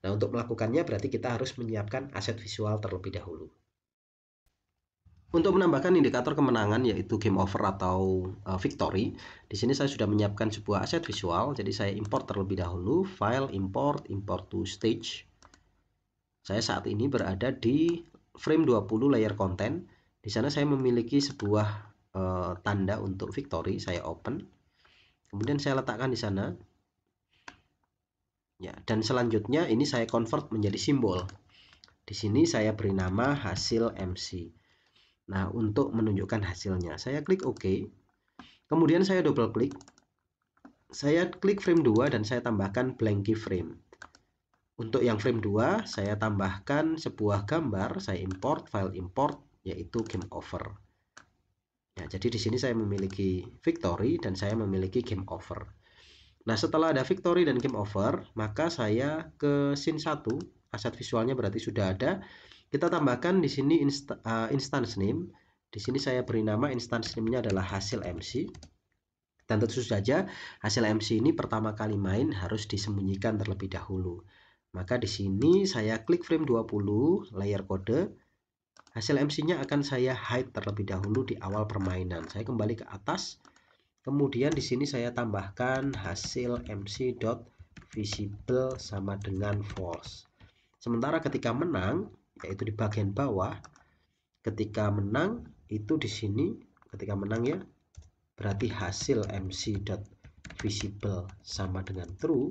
Nah, untuk melakukannya berarti kita harus menyiapkan aset visual terlebih dahulu. Untuk menambahkan indikator kemenangan yaitu game over atau uh, victory, di sini saya sudah menyiapkan sebuah aset visual. Jadi saya import terlebih dahulu file import import to stage. Saya saat ini berada di frame 20 layer content. Di sana saya memiliki sebuah uh, tanda untuk victory, saya open. Kemudian saya letakkan di sana. Ya, dan selanjutnya ini saya convert menjadi simbol. Di sini saya beri nama hasil MC. Nah, untuk menunjukkan hasilnya, saya klik OK. Kemudian saya double klik. Saya klik frame 2 dan saya tambahkan blank keyframe. Untuk yang frame 2, saya tambahkan sebuah gambar, saya import file import yaitu game over. Ya, jadi di sini saya memiliki victory dan saya memiliki game over. Nah, setelah ada victory dan game over, maka saya ke scene 1, aset visualnya berarti sudah ada. Kita tambahkan di sini inst uh, eh, instance name. Di sini saya beri nama instance name-nya adalah hasil MC. Dan tentu saja hasil MC ini pertama kali main harus disembunyikan terlebih dahulu. Maka di sini saya klik frame 20 layer kode. Hasil MC-nya akan saya hide terlebih dahulu di awal permainan. Saya kembali ke atas. Kemudian di sini saya tambahkan hasil mc MC.visible sama dengan false. Sementara ketika menang, yaitu di bagian bawah ketika menang itu di sini ketika menang ya berarti hasil MC dot visible sama dengan true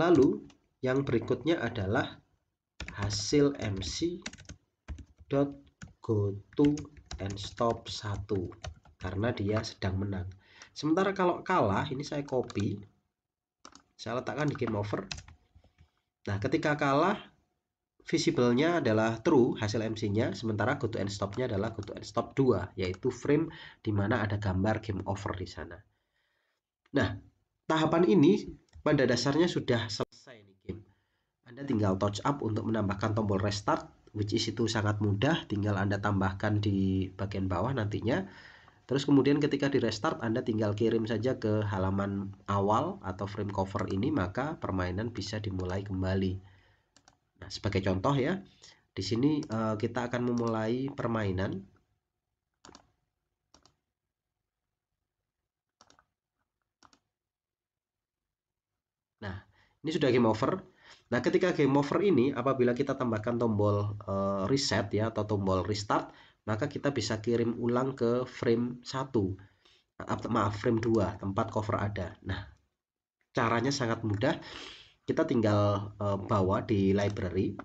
lalu yang berikutnya adalah hasil MC dot go to and stop 1 karena dia sedang menang sementara kalau kalah ini saya copy saya letakkan di game over nah ketika kalah visible-nya adalah true hasil MC-nya sementara go to end stop-nya adalah go to end stop 2 yaitu frame di mana ada gambar game over di sana. Nah, tahapan ini pada dasarnya sudah selesai nih game. Anda tinggal touch up untuk menambahkan tombol restart which is itu sangat mudah tinggal Anda tambahkan di bagian bawah nantinya. Terus kemudian ketika di restart Anda tinggal kirim saja ke halaman awal atau frame cover ini maka permainan bisa dimulai kembali sebagai contoh ya, di sini uh, kita akan memulai permainan. Nah, ini sudah game over. Nah, ketika game over ini, apabila kita tambahkan tombol uh, reset ya atau tombol restart, maka kita bisa kirim ulang ke frame 1. Maaf, frame 2, tempat cover ada. Nah, caranya sangat mudah kita tinggal uh, bawa di library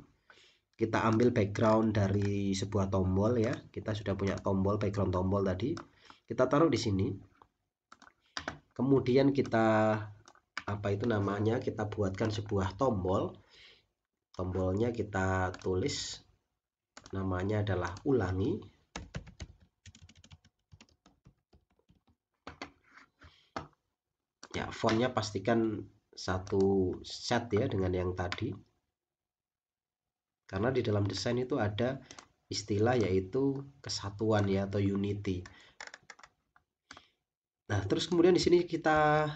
kita ambil background dari sebuah tombol ya kita sudah punya tombol background tombol tadi kita taruh di sini kemudian kita apa itu namanya kita buatkan sebuah tombol tombolnya kita tulis namanya adalah ulangi ya fontnya pastikan satu set ya dengan yang tadi karena di dalam desain itu ada istilah yaitu kesatuan ya atau unity nah terus kemudian di sini kita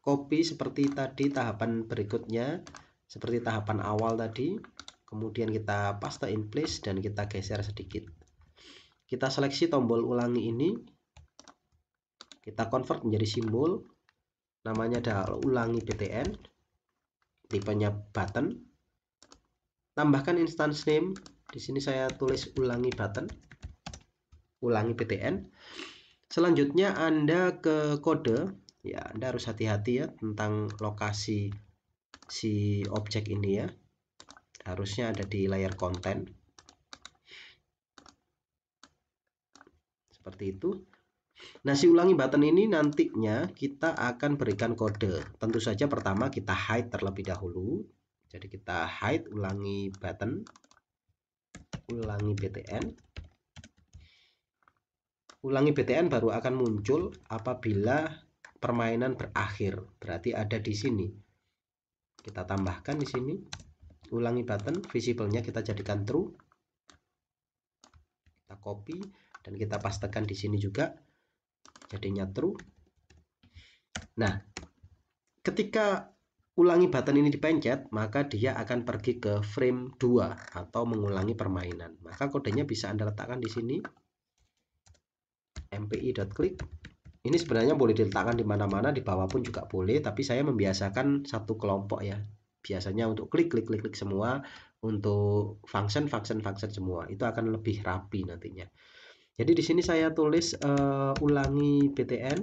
copy seperti tadi tahapan berikutnya seperti tahapan awal tadi kemudian kita paste in place dan kita geser sedikit kita seleksi tombol ulangi ini kita convert menjadi simbol namanya adalah ulangi BTN tipenya button tambahkan instance name di sini saya tulis ulangi button ulangi BTN selanjutnya Anda ke kode ya Anda harus hati-hati ya tentang lokasi si objek ini ya harusnya ada di layar konten seperti itu Nah, si ulangi button ini nantinya kita akan berikan kode. Tentu saja pertama kita hide terlebih dahulu. Jadi kita hide ulangi button, ulangi BTN. Ulangi BTN baru akan muncul apabila permainan berakhir. Berarti ada di sini. Kita tambahkan di sini. Ulangi button, visible-nya kita jadikan true. Kita copy dan kita pastekan di sini juga jadinya true nah ketika ulangi button ini dipencet maka dia akan pergi ke frame 2 atau mengulangi permainan maka kodenya bisa anda letakkan di sini mpi.click ini sebenarnya boleh diletakkan di mana-mana di bawah pun juga boleh tapi saya membiasakan satu kelompok ya biasanya untuk klik klik klik klik semua untuk function function function semua itu akan lebih rapi nantinya jadi di sini saya tulis uh, ulangi BTN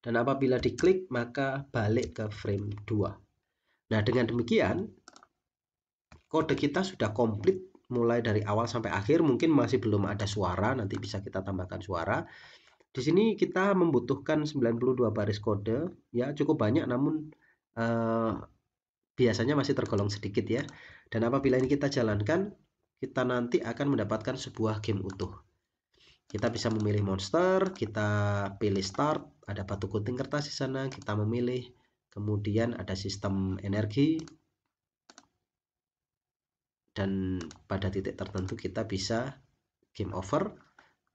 dan apabila diklik maka balik ke frame 2. Nah, dengan demikian kode kita sudah komplit mulai dari awal sampai akhir mungkin masih belum ada suara nanti bisa kita tambahkan suara. Di sini kita membutuhkan 92 baris kode ya cukup banyak namun uh, biasanya masih tergolong sedikit ya. Dan apabila ini kita jalankan kita nanti akan mendapatkan sebuah game utuh. Kita bisa memilih monster, kita pilih start, ada batu gunting kertas di sana, kita memilih. Kemudian ada sistem energi. Dan pada titik tertentu kita bisa game over,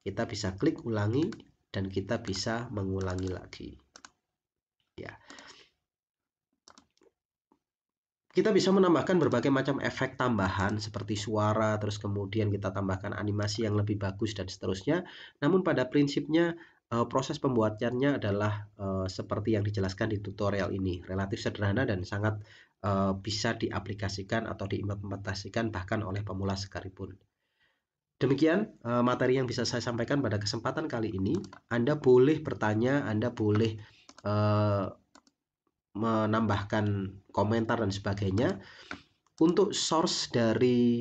kita bisa klik ulangi dan kita bisa mengulangi lagi. Ya kita bisa menambahkan berbagai macam efek tambahan seperti suara, terus kemudian kita tambahkan animasi yang lebih bagus dan seterusnya. Namun pada prinsipnya eh, proses pembuatannya adalah eh, seperti yang dijelaskan di tutorial ini, relatif sederhana dan sangat eh, bisa diaplikasikan atau diimplementasikan bahkan oleh pemula sekalipun. Demikian materi yang bisa saya sampaikan pada kesempatan kali ini. Anda boleh bertanya, Anda boleh menambahkan komentar dan sebagainya. Untuk source dari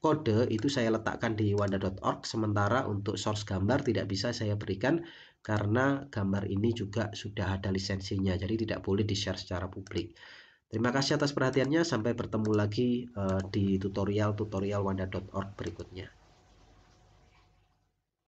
kode itu saya letakkan di wanda.org sementara untuk source gambar tidak bisa saya berikan karena gambar ini juga sudah ada lisensinya jadi tidak boleh di-share secara publik. Terima kasih atas perhatiannya sampai bertemu lagi uh, di tutorial-tutorial wanda.org berikutnya.